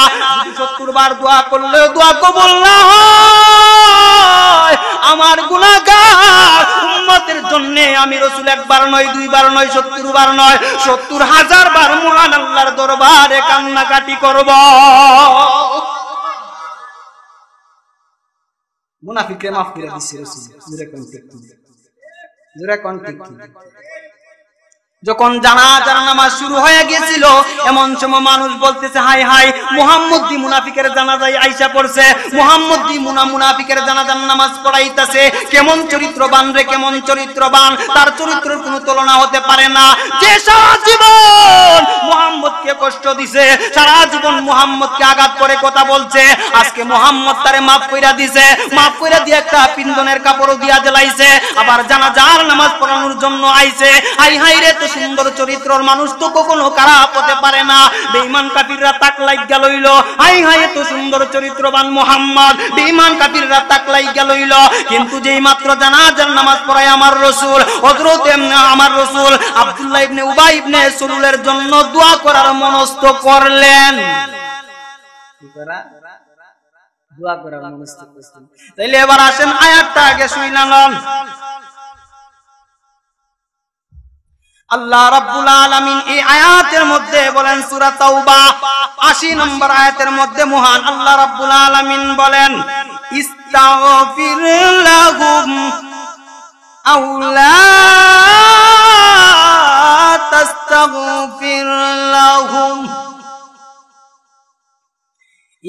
সত্তর বার দোয়া করলে দোয়া কবুল না হয় আমার গুণাগার তোমাদের জন্য আমি রসুল একবার নয় দুইবার নয় সত্তর বার নয় সত্তর হাজার বার মহান আল্লাহর দরবারে কান্নাকাটি করব মুনাফিকে মাফ করে দিচ্ছে রসুল জোরে কন্টেক্ট জোরে কন্টেক্ট যখন জানা জানা নামাজ শুরু হয়ে গিয়েছিল এমন সময় মানুষ বলতেছে হাই হাই মোহাম্মদি মুনাফিকের জানাজায় আইসা পড়ছে মোহাম্মদি মুনা মুনাফিকের জানাজান নামাজ পড়াইতেছে কেমন চরিত্রবান রে কেমন চরিত্রবান তার চরিত্রের কোনো তুলনা হতে পারে না যে সারা জীবন মুহাম্মদ কষ্ট দিছে সারা জীবন মোহাম্মদকে আঘাত করে কথা বলছে আজকে মোহাম্মদ তারে মাফ কইরা দিছে মাফ কইরা দিয়ে একটা পিন্দনের কাপড়ও দিয়া জ্বলাইছে আবার জানাজার নামাজ পড়ানোর জন্য আইছে আই হাই রে তো সুন্দর চরিত্রর মানুষ তো কখনো খারাপ হতে পারে না বেঈমান কাফিররা তাক লাগ গেল লইল আই হাই তো সুন্দর চরিত্রবান মোহাম্মদ বেঈমান কাফিররা তাক লাগ গেল লইল কিন্তু যেই মাত্র জানাজার নামাজ পড়ায় আমার রসুল হযরত এমনা আমার রসুল আব্দুল্লাহ ইবনে উবাই ইবনে সুলুলের জন্য দোয়া করার মন মনস্থ করলেন দোয়া মনস্থ করছেন তাইলে এবার আসেন আয়াতটা আগে আল্লাহ রাব্বুল আলামিন এই আয়াতের মধ্যে বলেন সূরা তাওবা 80 নম্বর আয়াতের মধ্যে মহান আল্লাহ রাব্বুল আলামিন বলেন ইস্তাগফির লাহুম تغفر لهم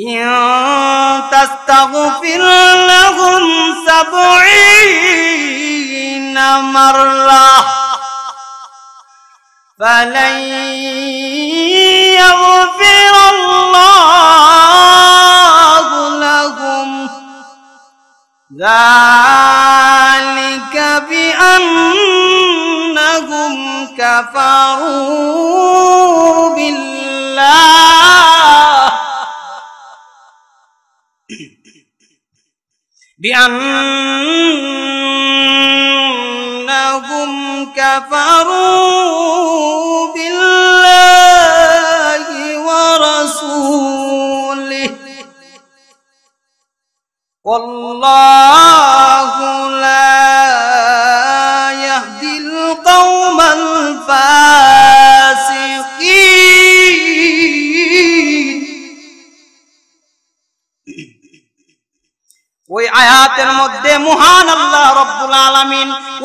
إن تستغفر لهم سبعين مرة فلن يغفر الله لهم ذلك بأنهم كفروا بالله بأنهم كفروا بالله ورسوله والله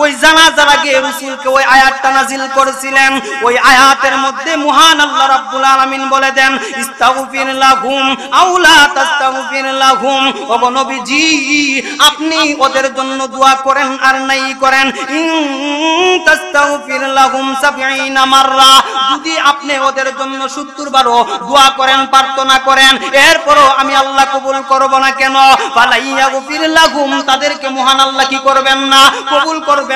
ওই জানা জানাজার আগে রসুলকে ওই আয়াতটা নাজিল করেছিলেন ওই আয়াতের মধ্যে মহান আল্লাহ রাব্বুল আলামিন বলে দেন ইস্তাগফির লাহুম আও লা তাস্তাগফির লাহুম ও নবীজি আপনি ওদের জন্য দোয়া করেন আর নাই করেন ইন তাস্তাগফির লাহুম 70 মাররা যদি আপনি ওদের জন্য 70 বারও দোয়া করেন প্রার্থনা করেন এরপরও আমি আল্লাহ কবুল করব না কেন ফালাইয়াগফির লাহুম তাদেরকে মহান আল্লাহ কি করবেন না কবুল করবেন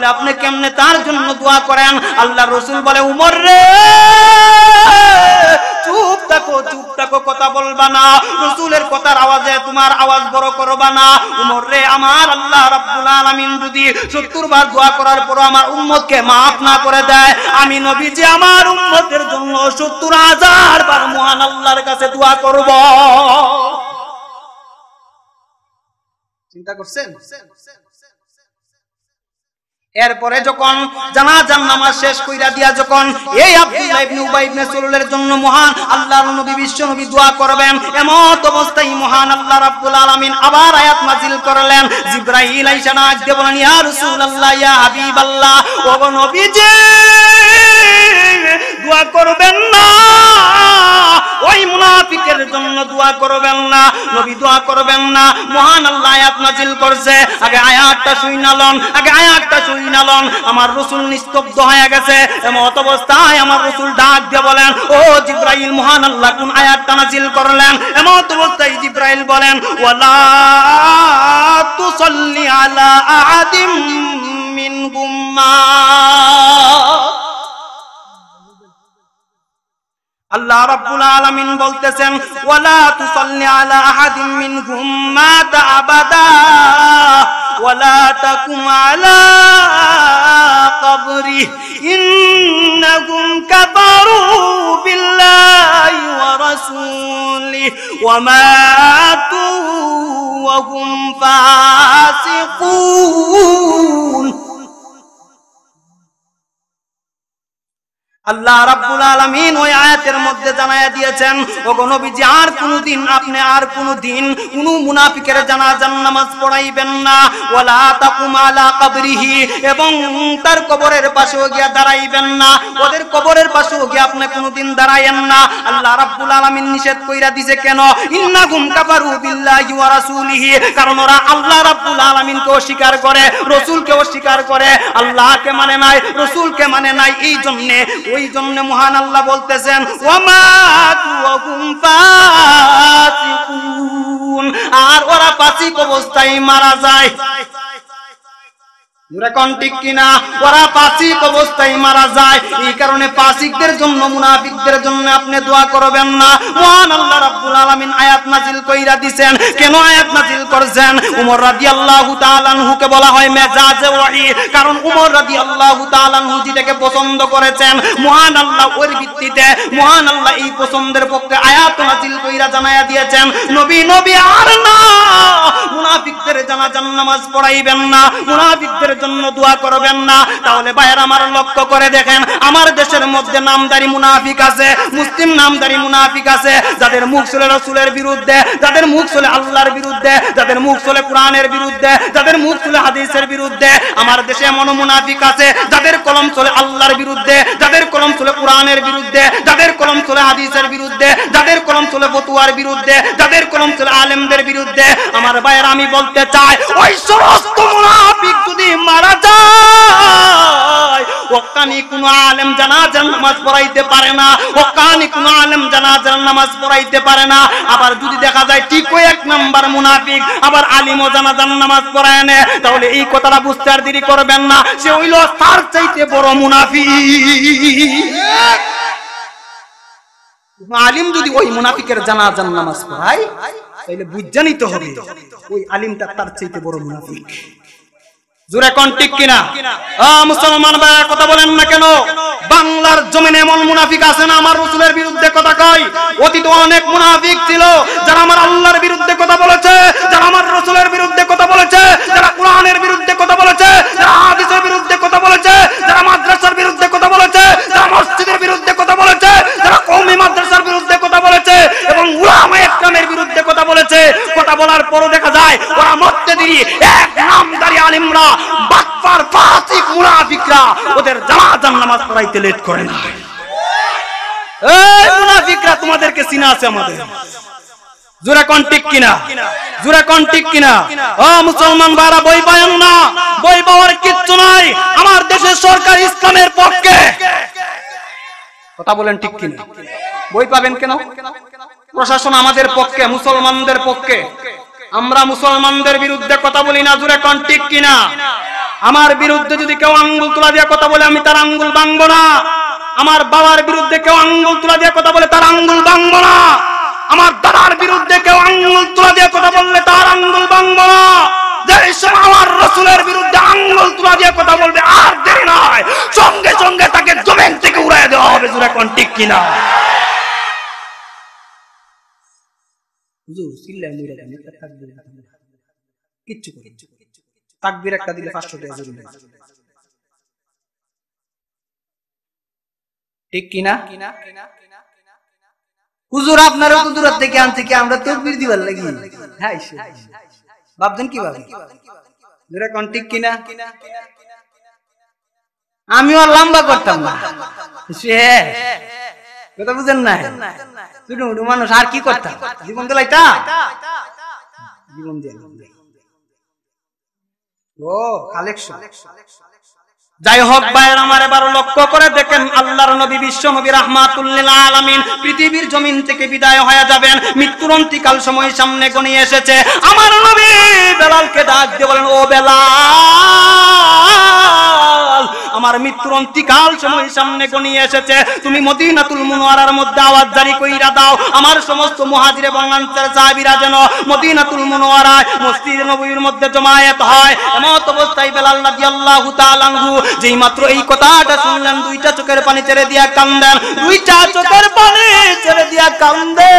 তাহলে আপনি কেমনে তার জন্য দোয়া করেন আল্লাহ রসুল বলে উমর রে চুপ থাকো চুপ থাকো কথা বলবা না রসুলের কথার আওয়াজে তোমার আওয়াজ বড় করবা না উমর রে আমার আল্লাহ রাব্বুল আলামিন যদি 70 বার দোয়া করার পর আমার উম্মতকে maaf না করে দেয় আমি নবী যে আমার উম্মতের জন্য 70 হাজার বার মহান আল্লাহর কাছে দোয়া করব চিন্তা করছেন এরপরে যখন জানাজার নামাজ শেষ কইরা দিয়া যখন এই আব্দুল্লাহ ইবনে উবাই ইবনে সুলুলের জন্য মহান আল্লাহর নবী বিশ্ব নবী দোয়া করবেন এমন অবস্থায় মহান আল্লাহ রাব্বুল আলামিন আবার আয়াত নাযিল করলেন জিবরাইল আইসা নাজ দিয়ে বলেন ইয়া রাসূলুল্লাহ ইয়া হাবিবাল্লাহ ও নবীজি দোয়া করবেন না ওই মুনাফিকের জন্য দোয়া করবেন না নবী দোয়া করবেন না মহান আল্লাহ আয়াত নাজিল করছে আগে আয়াতটা শুনালন আগে আয়াতটা শুনালন আমার রসুল নিস্তব্ধ হয়ে গেছে এমন অবস্থায় আমার রসুল ডাক দিয়ে বলেন ও জিব্রাইল মহান আল্লাহ কোন আয়াতটা নাজিল করলেন এমত অবস্থায় জিব্রাইল বলেন ওয়ালা তুসাল্লি আলা আদিম মিনহুম মা الله رب العالمين بولتسن ولا تصلي على احد منهم ما تعبدا ولا تكن على قبره انهم كفروا بالله ورسوله وماتوا وهم فاسقون আল্লাহ রাব্বুল আলামিন ওই আয়াতের মধ্যে জানায়া দিয়েছেন ও গো নবীজি আর কোনদিন আপনি আর কোনদিন কোন মুনাফিকের জানাজার নামাজ পড়াইবেন না ওয়ালা তাকুম আলা কবরিহি এবং তার কবরের পাশেও গিয়া দাঁড়াইবেন না ওদের কবরের পাশেও গিয়া আপনি কোনদিন দাঁড়ায়েন না আল্লাহ রাব্বুল আলামিন নিষেধ কইরা দিছে কেন ইন্নাকুম কাফারু বিল্লাহি ওয়া রাসূলিহি কারণ ওরা আল্লাহ রাব্বুল আলামিনকে অস্বীকার করে রসূলকে অস্বীকার করে আল্লাহকে মানে নাই রসূলকে মানে নাই এই জন্য ওই জন্য মহান আল্লাহ বলতেছেন আর ওরা পাচিক অবস্থায় মারা যায় কিনা ওরা পাসিক অবস্থায় মারা যায় এই কারণে পাসিকদের জন্য মুনাফিকদের জন্য আপনি দোয়া করবেন না মহান আল্লাহ রাব্বুল আলামিন আয়াত নাজিল কইরা দিবেন কেন আয়াত নাজিল করছেন উমর রাদিয়াল্লাহু তাআলা আনহুকে বলা হয় মেজাজে ওয়াহি কারণ উমর রাদিয়াল্লাহু তাআলা আনহু যেটাকে পছন্দ করেছেন মহান আল্লাহ ওর ভিত্তিতে মহান আল্লাহ এই পছন্দের পক্ষে আয়াত নাজিল কইরা জানায়া দিয়েছেন নবী নবী আর না মুনাফিকদের জানাজান নামাজ পড়াইবেন না মুনাফিকদের জন্য দোয়া করবেন না তাহলে ভাইয়ের আমার লক্ষ্য করে দেখেন আমার দেশের মধ্যে নামদারি মুনাফিক আছে মুসলিম নামদারি মুনাফিক আছে যাদের মুখ চলে রসুলের বিরুদ্ধে যাদের মুখ চলে আল্লাহর বিরুদ্ধে যাদের মুখ চলে কোরআনের বিরুদ্ধে যাদের মুখ চলে হাদিসের বিরুদ্ধে আমার দেশে এমন মুনাফিক আছে যাদের কলম চলে আল্লাহর বিরুদ্ধে যাদের কলম চলে কোরআনের বিরুদ্ধে যাদের কলম চলে হাদিসের বিরুদ্ধে যাদের কলম চলে বতুয়ার বিরুদ্ধে যাদের কলম চলে আলেমদের বিরুদ্ধে আমার ভাইয়ের আমি বলতে চাই ওই সমস্ত মুনাফিক যদি মারা যায় ওকানি কোনো আলেম জানাজার নামাজ পড়াইতে পারে না ওকানি কোনো আলেম জানাজার নামাজ পড়াইতে পারে না আবার যদি দেখা যায় ঠিক এক নাম্বার মুনাফিক আবার আলিমও জানাজার নামাজ পড়ায় নে তাহলে এই কথাটা বুঝতে আর দেরি করবেন না সে হইল তার চাইতে বড় মুনাফিক আলিম যদি ওই মুনাফিকের জানাজান নামাজ পড়ায় তাহলে বুঝ জানিতে হবে ওই আলিমটা তার চাইতে বড় মুনাফিক জুরে কোন ঠিক কিনা মুসলমান ভাইয়ের কথা বলেন না কেন বাংলার জমিনে এমন মুনাফিক আছে না আমার রসুলের বিরুদ্ধে কথা কয় অতীত অনেক মুনাফিক ছিল যারা আমার আল্লাহর বিরুদ্ধে কথা বলেছে যারা আমার রসুলের বিরুদ্ধে কথা বলেছে যারা কোরআনের বিরুদ্ধে কথা বলেছে যারা হাদিসের বিরুদ্ধে কথা বলেছে যারা মাদ্রাসার বিরুদ্ধে কথা বলেছে যারা মসজিদের বিরুদ্ধে কথা বলেছে যারা কৌমি মাদ্রাসার বিরুদ্ধে কথা এবং উলামায়ে বিরুদ্ধে কথা বলেছে কথা বলার পরও দেখা যায় ওরা মরতে দেরি এক নামদারি আলিমরা বাকফার ফাসিক মুনাফিকরা ওদের জানাজার নামাজ পড়াইতে লেট করে না এই মুনাফিকরা তোমাদেরকে চিনা আছে আমাদের কিনা কিনা মুসলমান বই না বই পাওয়ার কিচ্ছু নাই আমার দেশের সরকার ইসলামের পক্ষে কথা বলেন ঠিক কিনা বই পাবেন কেন প্রশাসন আমাদের পক্ষে মুসলমানদের পক্ষে আমরা মুসলমানদের বিরুদ্ধে কথা বলি না জুড়ে কন ঠিক কিনা আমার বিরুদ্ধে যদি কেউ আঙ্গুল তোলা দিয়ে কথা বলে আমি তার আঙ্গুল ভাঙবো না আমার বাবার বিরুদ্ধে কেউ আঙ্গুল তোলা দিয়ে কথা বলে তার আঙ্গুল ভাঙবো না আমার দাদার বিরুদ্ধে কেউ আঙ্গুল তোলা দিয়ে কথা বললে তার আঙ্গুল ভাঙবো না আমার রসুলের বিরুদ্ধে আঙ্গুল তোলা দিয়ে কথা বলবে আর দেরি নয় সঙ্গে সঙ্গে তাকে জমিন থেকে উড়াই দেওয়া হবে জুড়ে কোন ঠিক কিনা হুজুর চিল্লায় মইরা দেন একটা তাকবীর হাতে কিচ্ছু করে তাকবীর একটা দিলে 500 টাকা জরুরি ঠিক কিনা হুজুর আপনারা কুদরত থেকে আনছে কি আমরা তকবীর দিবার লাগি হাই ভাবছেন কি ভাবেন দুরা ঠিক কিনা আমিও লম্বা করতাম না সে কথা বুঝেন না মানুষ আর কি করতাম জীবন জীবন যাই হোক ভাইয়ের আমার এবার লক্ষ্য করে দেখেন আল্লাহর নবী বিশ্ব নবী রাহমাতুল্লিল আলামিন পৃথিবীর জমিন থেকে বিদায় হয়ে যাবেন মৃত্যুর অন্তিকাল সময় সামনে গনি এসেছে আমার নবী বেলালকে ডাক দিয়ে বলেন ও বেলা আমার মৃত্যুর অন্তিকাল সময় সামনে গনিয়ে এসেছে তুমি মদিনাতুল মুনোয়ারার মধ্যে আওয়াজ জারি কইরা দাও আমার সমস্ত মুহাজির এবং আনসার সাহাবীরা যেন মদিনাতুল মুনোয়ারায় মসজিদ নববীর মধ্যে জমায়েত হয় এমন অবস্থায় বেলাল রাদিয়াল্লাহু তাআলা আনহু যেই মাত্র এই কথাটা শুনলেন দুইটা চোখের পানি ছেড়ে দিয়া কান্দেন দুইটা চোখের পানি ছেড়ে দিয়া কান্দে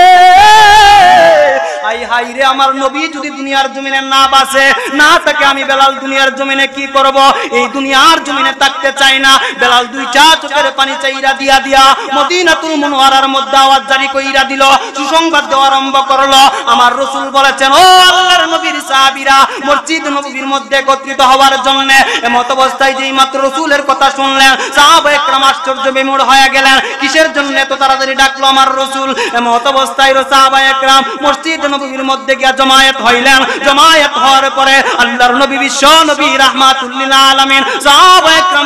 আই হাই রে আমার নবী যদি দুনিয়ার জমিনে না বাসে না থাকে আমি বেলাল দুনিয়ার জমিনে কি করব এই দুনিয়ার জমিনে তাক থাকতে চাই না বেলাল দুই চা চোখের পানি চাইরা দিয়া দিয়া মদিনাতুল মুনওয়ারার মধ্যে আওয়াজ জারি কইরা দিল সুসংবাদ দেওয়া আরম্ভ করলো আমার রসুল বলেছেন ও আল্লাহর নবীর সাহাবীরা মসজিদ নববীর মধ্যে একত্রিত হওয়ার জন্য এমত অবস্থায় যেই মাত্র রসুলের কথা শুনলেন সাহাবা একরাম আশ্চর্য বিমূঢ় হয়ে গেলেন কিসের জন্য এত তাড়াতাড়ি ডাকলো আমার রসুল এমত অবস্থায় সাহাবা একরাম মসজিদ নববীর মধ্যে গিয়া জমায়েত হইলেন জমায়েত হওয়ার পরে আল্লাহর নবী বিশ্ব নবী রাহমাতুল লিল আলামিন সাহাবা একরাম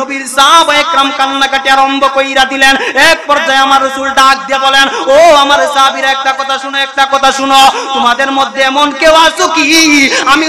নবীর একরাম কান্নাকাটি আরম্ভ কইরা দিলেন এক পর্যায়ে আমার ডাক দিয়ে বলেন ও আমার সাহাবীরা একটা কথা শুনো একটা কথা শুনো তোমাদের মধ্যে এমন কেউ আছো কি আমি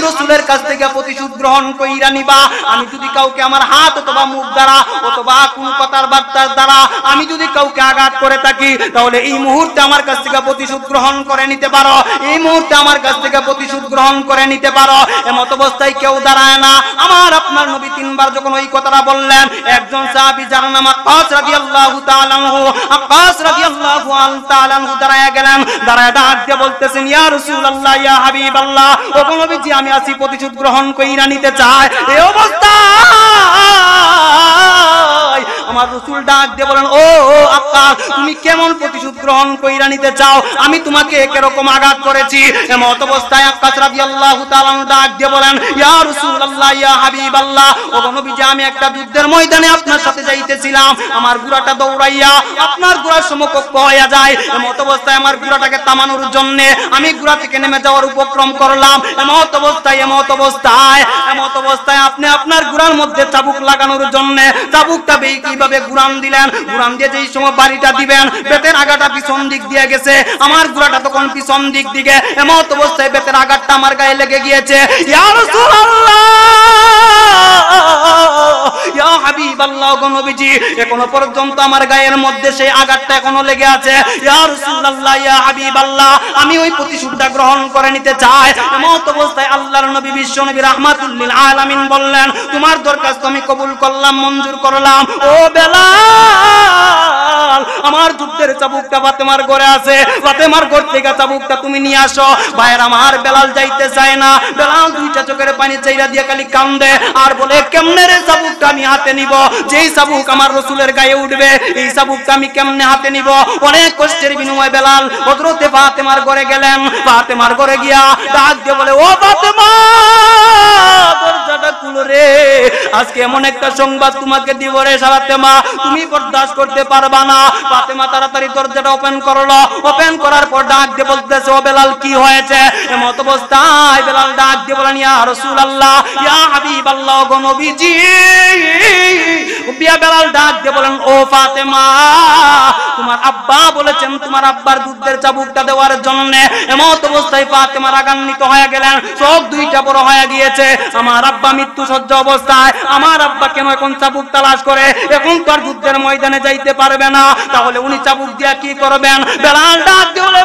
কাছ থেকে প্রতিশোধ গ্রহণ কইরা নিবা আমি যদি কাউকে আমার হাত অথবা মুখ দ্বারা অথবা কথার বার্তার দ্বারা আমি যদি কাউকে আঘাত করে থাকি তাহলে এই মুহূর্তে আমার কাছ থেকে প্রতিশোধ গ্রহণ করে নিতে পারো এই মুহূর্তে আমার কাছ থেকে প্রতিশোধ গ্রহণ করে নিতে পারো এমত অবস্থায় কেউ দাঁড়ায় না আমার আপনার নবী তিনবার যখন ওই কথাটা কথা বললেন একজন সাহাবী যার নাম আকাস রাদিয়াল্লাহু তাআলা আনহু আকাস রাদিয়াল্লাহু তাআলা আনহু দাঁড়ায় গেলেন দাঁড়ায় দাঁড়িয়ে বলতেছেন ইয়া রাসূলুল্লাহ ইয়া হাবিবাল্লাহ ও নবীজি আমি আসি প্রতিশোধ গ্রহণ কইরা নিতে চাই এই অবস্থা আমার রসুল ডাক দিয়ে বলেন ও আব্বাস তুমি কেমন প্রতিশোধ গ্রহণ কইরা নিতে চাও আমি তোমাকে কিরকম আঘাত করেছি এমন অবস্থায় আব্বাস রাদিয়াল্লাহু আল্লাহ ডাক দিয়ে বলেন ইয়া ইয়া ও নবীজি আমি একটা যুদ্ধের ময়দানে আপনার সাথে যাইতেছিলাম আমার দৌড়াইয়া আপনার সমকক্ষ হইয়া যায় অবস্থায় আমার জন্য আমি থেকে নেমে যাওয়ার উপক্রম করলাম অবস্থায় অবস্থায় অবস্থায় আপনি আপনার গুড়ার মধ্যে চাবুক লাগানোর জন্য চাবুকটা বেই ভাবে গুরান দিলেন গুরান দিয়ে যেই সময় বাড়িটা দিবেন বেতের আগাটা পিছন দিক দিয়ে গেছে আমার গুড়াটা তখন পিছন দিক দিকে এমত অবস্থায় বেতের আগাটা আমার গায়ে লেগে গিয়েছে এখনো পর্যন্ত আমার গায়ের মধ্যে সেই আঘাতটা এখনো লেগে আছে আমি ওই প্রতিশোধটা গ্রহণ করে নিতে চাই এমত অবস্থায় আল্লাহর নবী বিশ্ব নবী রাহমাতুল লিল বললেন তোমার দরখাস্ত আমি কবুল করলাম মঞ্জুর করলাম ও বেলাল আমার যুদ্ধের চাবুকটা ফাতেমার ঘরে আছে ফাতেমার ঘর থেকে চাবুকটা তুমি নিয়ে আসো ভাইয়ের আমার বেলাল যাইতে চায় না বেলাল দুইটা চোখের পানি চাইরা দিয়ে খালি কান্দে আর বলে কেমনে রে চাবুকটা আমি হাতে নিব যেই চাবুক আমার রসুলের গায়ে উঠবে এই চাবুকটা আমি কেমনে হাতে নিব অনেক কষ্টের বেলাল হজরতে ঘরে গেলেন ঘরে গিয়া ডাক দিয়ে বলে ও দরজাটা খুলো রে আজকে এমন একটা সংবাদ তোমাকে দিব রে সারাতেমা ফাতেমা তুমি বরদাস্ত করতে পারবা না ফাতেমা তাড়াতাড়ি দরজাটা ওপেন করলো ওপেন করার পর ডাক দিয়ে বলতেছে ও বেলাল কি হয়েছে এমত অবস্থায় বেলাল ডাক দিয়ে বলেন ইয়া রাসূলুল্লাহ ইয়া হাবিবাল্লাহ গো নবীজি বেলাল ডাক দিয়ে বলেন ও ফাতেমা তোমার আব্বা বলেছেন তোমার আব্বার দুধের চাবুকটা দেওয়ার জন্য এমত অবস্থায় ফাতেমা রাগান্বিত হয়ে গেলেন চোখ দুইটা বড় হয়ে গিয়েছে আমার আব্বা মৃত্যু সহ্য অবস্থায় আমার আব্বা কেন এখন চাবুক তালাশ করে এখন তর যুদ্ধের ময়দানে যাইতে পারবে না তাহলে উনি চাবুক দিয়া কি করবেন ডাক দিলে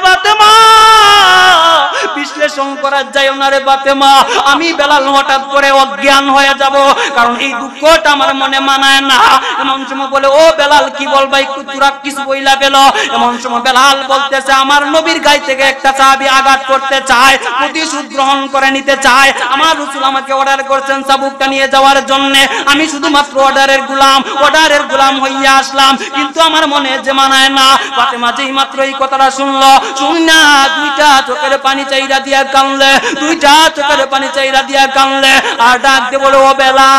আমার নবীর থেকে একটা চাবি আঘাত করতে চায় প্রতিশোধ গ্রহণ করে নিতে চায় আমার আমাকে অর্ডার করছেন চাবুকটা নিয়ে যাওয়ার জন্য আমি শুধুমাত্র অর্ডারের গুলাম অর্ডারের আল্লাহর গোলাম হইয়া আসলাম কিন্তু আমার মনে যে মানায় না ফাতেমা যেই মাত্র এই কথাটা শুনলো শুন না দুইটা চোখের পানি চাইরা দিয়া কানলে দুইটা চোখের পানি চাইরা দিয়া কানলে আর ডাক দে ও বেলা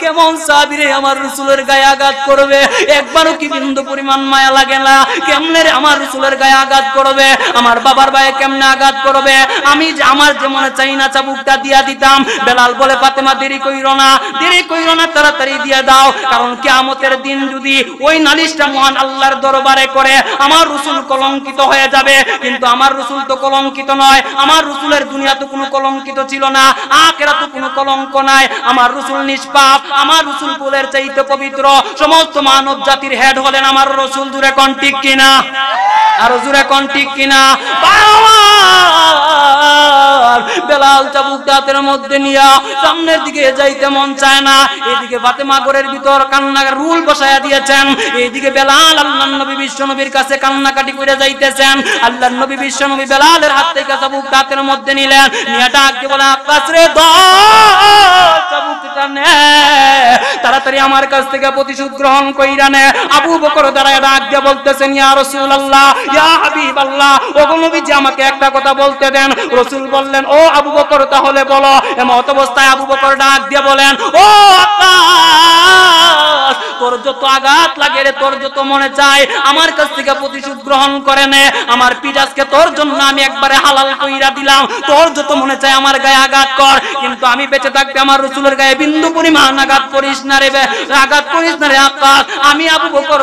কেমন সাবিরে আমার রসুলের গায়ে আঘাত করবে একবারও কি বিন্দু পরিমাণ মায়া লাগে না কেমনে আমার রসুলের গায়ে আঘাত করবে আমার বাবার ভাই কেমনে আঘাত করবে আমি আমার যে মনে চাই চাবুকটা দিয়া দিতাম বেলাল বলে ফাতেমা দেরি কইর না দেরি কইরো না তাড়াতাড়ি দিয়া দাও কারণ কিয়ামতের দিন যদি ওই নালিশটা মহান আল্লাহর দরবারে করে আমার রসুল কলঙ্কিত হয়ে যাবে কিন্তু আমার রসুল তো কলঙ্কিত নয় আমার রসুলের দুনিয়া তো কোনো কলঙ্কিত ছিল না আখেরা তো কোনো কলঙ্ক নাই আমার রসুল নিষ্পাপ আমার রসুল বলের চাইতে পবিত্র সমস্ত মানব জাতির হেড হলেন আমার রসুল দূরে কোন ঠিক কিনা আর জুরে কোন ঠিক কিনা বেলাল চাবুক দাঁতের মধ্যে নিয়া সামনের দিকে যাইতে মন চায় না এদিকে ফাতেমা ভিতর রুল বসায়া দিয়েছেন বেলাল আল্লাহ নবী বিশ্ব নবীর কাছে কান্নাকাটি করে যাইতেছেন আল্লাহ নবী বিশ্ব বেলালের হাত থেকে দাঁতের মধ্যে নিলেন বলে আব্বাস রে তাড়াতাড়ি আমার কাছ থেকে প্রতিশোধ গ্রহণ কইরা নে আবু বকর বলতেছেন ইয়া আমাকে একটা কথা বলতে দেন বললেন ও আবু বকর তাহলে বলো এমন অবস্থায় আবু বকর ডাক দিয়ে বলেন ও তোর যত আঘাত লাগে রে তোর যত মনে চায় আমার কাছ থেকে প্রতিশোধ গ্রহণ করে নে আমার পিজাজকে তোর জন্য আমি একবারে হালাল কইরা দিলাম তোর যত মনে চায় আমার গায়ে আঘাত কর কিন্তু আমি বেঁচে আমার রসুলের গায়ে বিন্দু পরিমাণ আঘাত করিস না রে আঘাত করিস না রে আকাশ আমি আবু বকর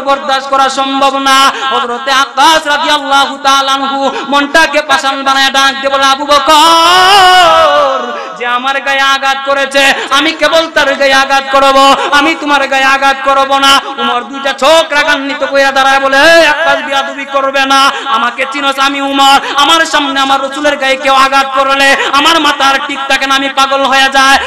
করা সম্ভব না হযরতে আকাশ রাদিয়াল্লাহু তাআলা আনহু মনটাকে বানায় ডাক আবু বকর যে আমার গায়ে আঘাত করেছে আমি কেবল তার গায়ে আঘাত করব আমি তোমার গায়ে আঘাত করব না উমর দুইটা চোখ রাগান্বিত কইরা দাঁড়ায় বলে আব্বাস বিয়াদবি করবে না আমাকে চিনস আমি উমর আমার সামনে আমার রসুলের গায়ে কেউ আঘাত করলে আমার মাথার ঠিক থাকে না আমি পাগল হয়ে যায়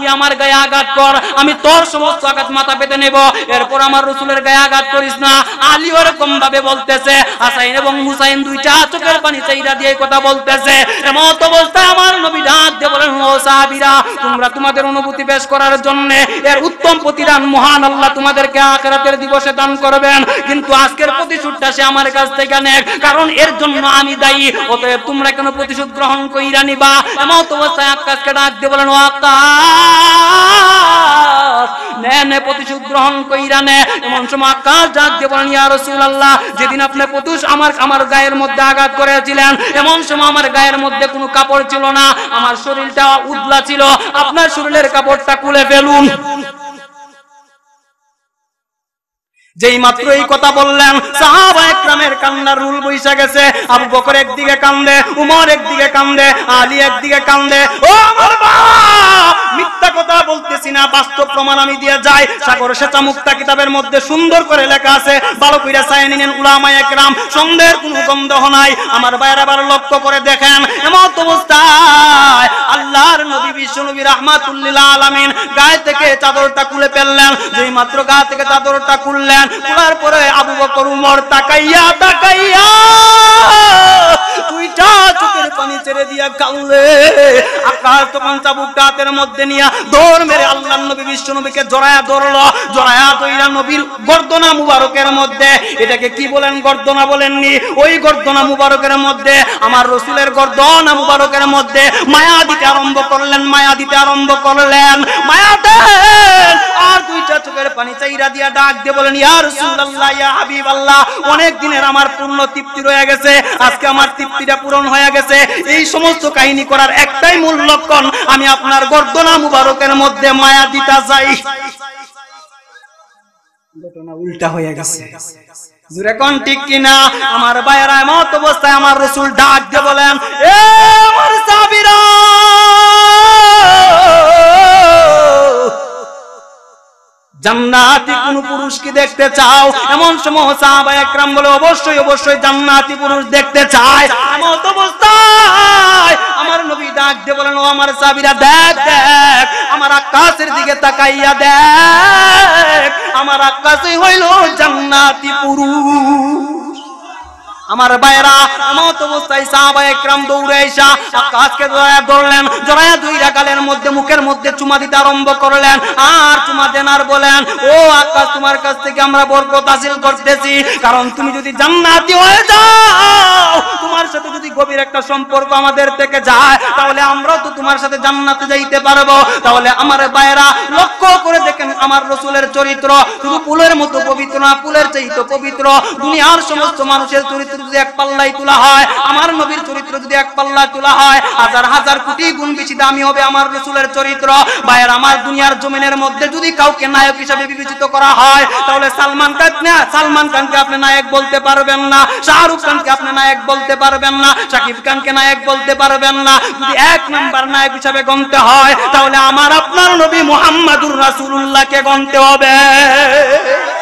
তুই আমার গায়ে আঘাত কর আমি তোর সমস্ত আঘাত মাথা পেতে নেব এরপর আমার রসুলের গায়ে আঘাত করিস না আলী ওরকম ভাবে বলতেছে হাসাইন এবং হুসাইন দুই চা চোখের পানি চাইরা দিয়ে কথা বলতেছে এমন বলতে আমার নবী ডাক দিয়ে বলেন ও সাহাবীরা তোমরা তোমাদের অনুভূতি পেশ করার জন্য এর উত্তম প্রতিদান মহান আল্লাহ তোমাদেরকে আখেরাতের দিবসে দান করবেন কিন্তু আজকের প্রতিশোধটা সে আমার কাছ থেকে নেক কারণ এর জন্য আমি দায়ী অতএব তোমরা কেন প্রতিশোধ গ্রহণ কইরা নিবা এমন অবস্থায় আকাশকে ডাক দিয়ে বলেন ও আকাশ যেদিন আপনি আমার গায়ের মধ্যে আঘাত করেছিলেন সময় আমার গায়ের মধ্যে কোনো কাপড় ছিল না আমার উদলা ছিল আপনার শরীরের কাপড়টা খুলে ফেলুন যেই মাত্র এই কথা বললেন সাহাবা একরামের কান্নার রুল বৈশা গেছে আবু বকর একদিকে কান্দে উমর একদিকে কান্দে আলী একদিকে কান্দে ও আমার বাপ মিথ্যা কথা বলতেছি না বাস্তব প্রমাণ আমি দিয়ে যাই সাগর সেচা মুক্তা কিতাবের মধ্যে সুন্দর করে লেখা আছে ভালো কইরা চায় নিলেন উলামা একরাম সন্দেহের কোনো গন্ধ নাই আমার বাইরে আবার লক্ষ্য করে দেখেন এমন অবস্থায় আল্লাহর নবী বিশ্বনবী রাহমাতুল্লিল আলামিন গায়ে থেকে চাদরটা খুলে ফেললেন যেই মাত্র গা থেকে চাদরটা খুললেন দিলেন তোলার পরে আবু বকর উমর তাকাইয়া তাকাইয়া দুইটা চোখের পানি ছেড়ে দিয়া কাউলে আকাশ তখন চাবুক দাঁতের মধ্যে নিয়া দৌড় মেরে আল্লাহ নবী বিশ্ব নবীকে জড়ায়া ধরলো জড়ায়া তৈরা নবীর গর্দনা মুবারকের মধ্যে এটাকে কি বলেন গর্দনা বলেননি ওই গর্দনা মুবারকের মধ্যে আমার রসুলের গর্দনা মুবারকের মধ্যে মায়া দিতে আরম্ভ করলেন মায়া দিতে আরম্ভ করলেন মায়া দেন তার দুইটা চোখের পানি চাইরা দিয়া ডাক দিয়ে বলেন ইয়া রাসূলুল্লাহ ইয়া হাবিবাল্লাহ অনেক দিনের আমার পূর্ণ তৃপ্তি রয়ে গেছে আজকে আমার তৃপ্তিটা পূরণ হয়ে গেছে এই সমস্ত কাহিনী করার একটাই মূল লক্ষণ আমি আপনার গর্দনা মুবারকের মধ্যে মায়া দিতা চাই আমার রসুল ডাক দিয়ে বলেন জান্নাতি কোন কি দেখতে চাও এমন সময় সাহাবা একরাম বলে অবশ্যই অবশ্যই জান্নাতি পুরুষ দেখতে চায় এমন অবস্থায় আমার নবী ডাক দিয়ে বলেন ও আমার সাহাবীরা দেখ দেখ আমার আকাশের দিকে তাকাইয়া দেখ আমার আকাশই হইল জান্নাতি পুরুষ আমার বাইরা মত অবস্থায় সাহাবা একরাম দৌড়ে আইসা আকাশকে জড়ায়া ধরলেন জড়ায়া দুই গালের মধ্যে মুখের মধ্যে চুমা দিতে আরম্ভ করলেন আর চুমা দেনার বলেন ও আকাশ তোমার কাছ থেকে আমরা বরকত হাসিল করতেছি কারণ তুমি যদি জান্নাতি হয়ে যাও তোমার সাথে যদি গভীর একটা সম্পর্ক আমাদের থেকে যায় তাহলে আমরাও তো তোমার সাথে জান্নাতে যাইতে পারবো তাহলে আমার বাইরা লক্ষ্য করে দেখেন আমার রসুলের চরিত্র শুধু পুলের মতো পবিত্র না পুলের চাইতে পবিত্র দুনিয়ার সমস্ত মানুষের চরিত্র চরিত্র যদি এক পাল্লায় তোলা হয় আমার নবীর চরিত্র যদি এক পাল্লায় তোলা হয় হাজার হাজার কোটি গুণ বেশি দামি হবে আমার রসুলের চরিত্র ভাইয়ের আমার দুনিয়ার জমিনের মধ্যে যদি কাউকে নায়ক হিসাবে বিবেচিত করা হয় তাহলে সালমান খান সালমান খানকে আপনি নায়ক বলতে পারবেন না শাহরুখ খানকে আপনি নায়ক বলতে পারবেন না শাকিব খানকে নায়ক বলতে পারবেন না যদি এক নম্বর নায়ক হিসাবে গণতে হয় তাহলে আমার আপনার নবী মোহাম্মদুর রাসুল্লাহকে গণতে হবে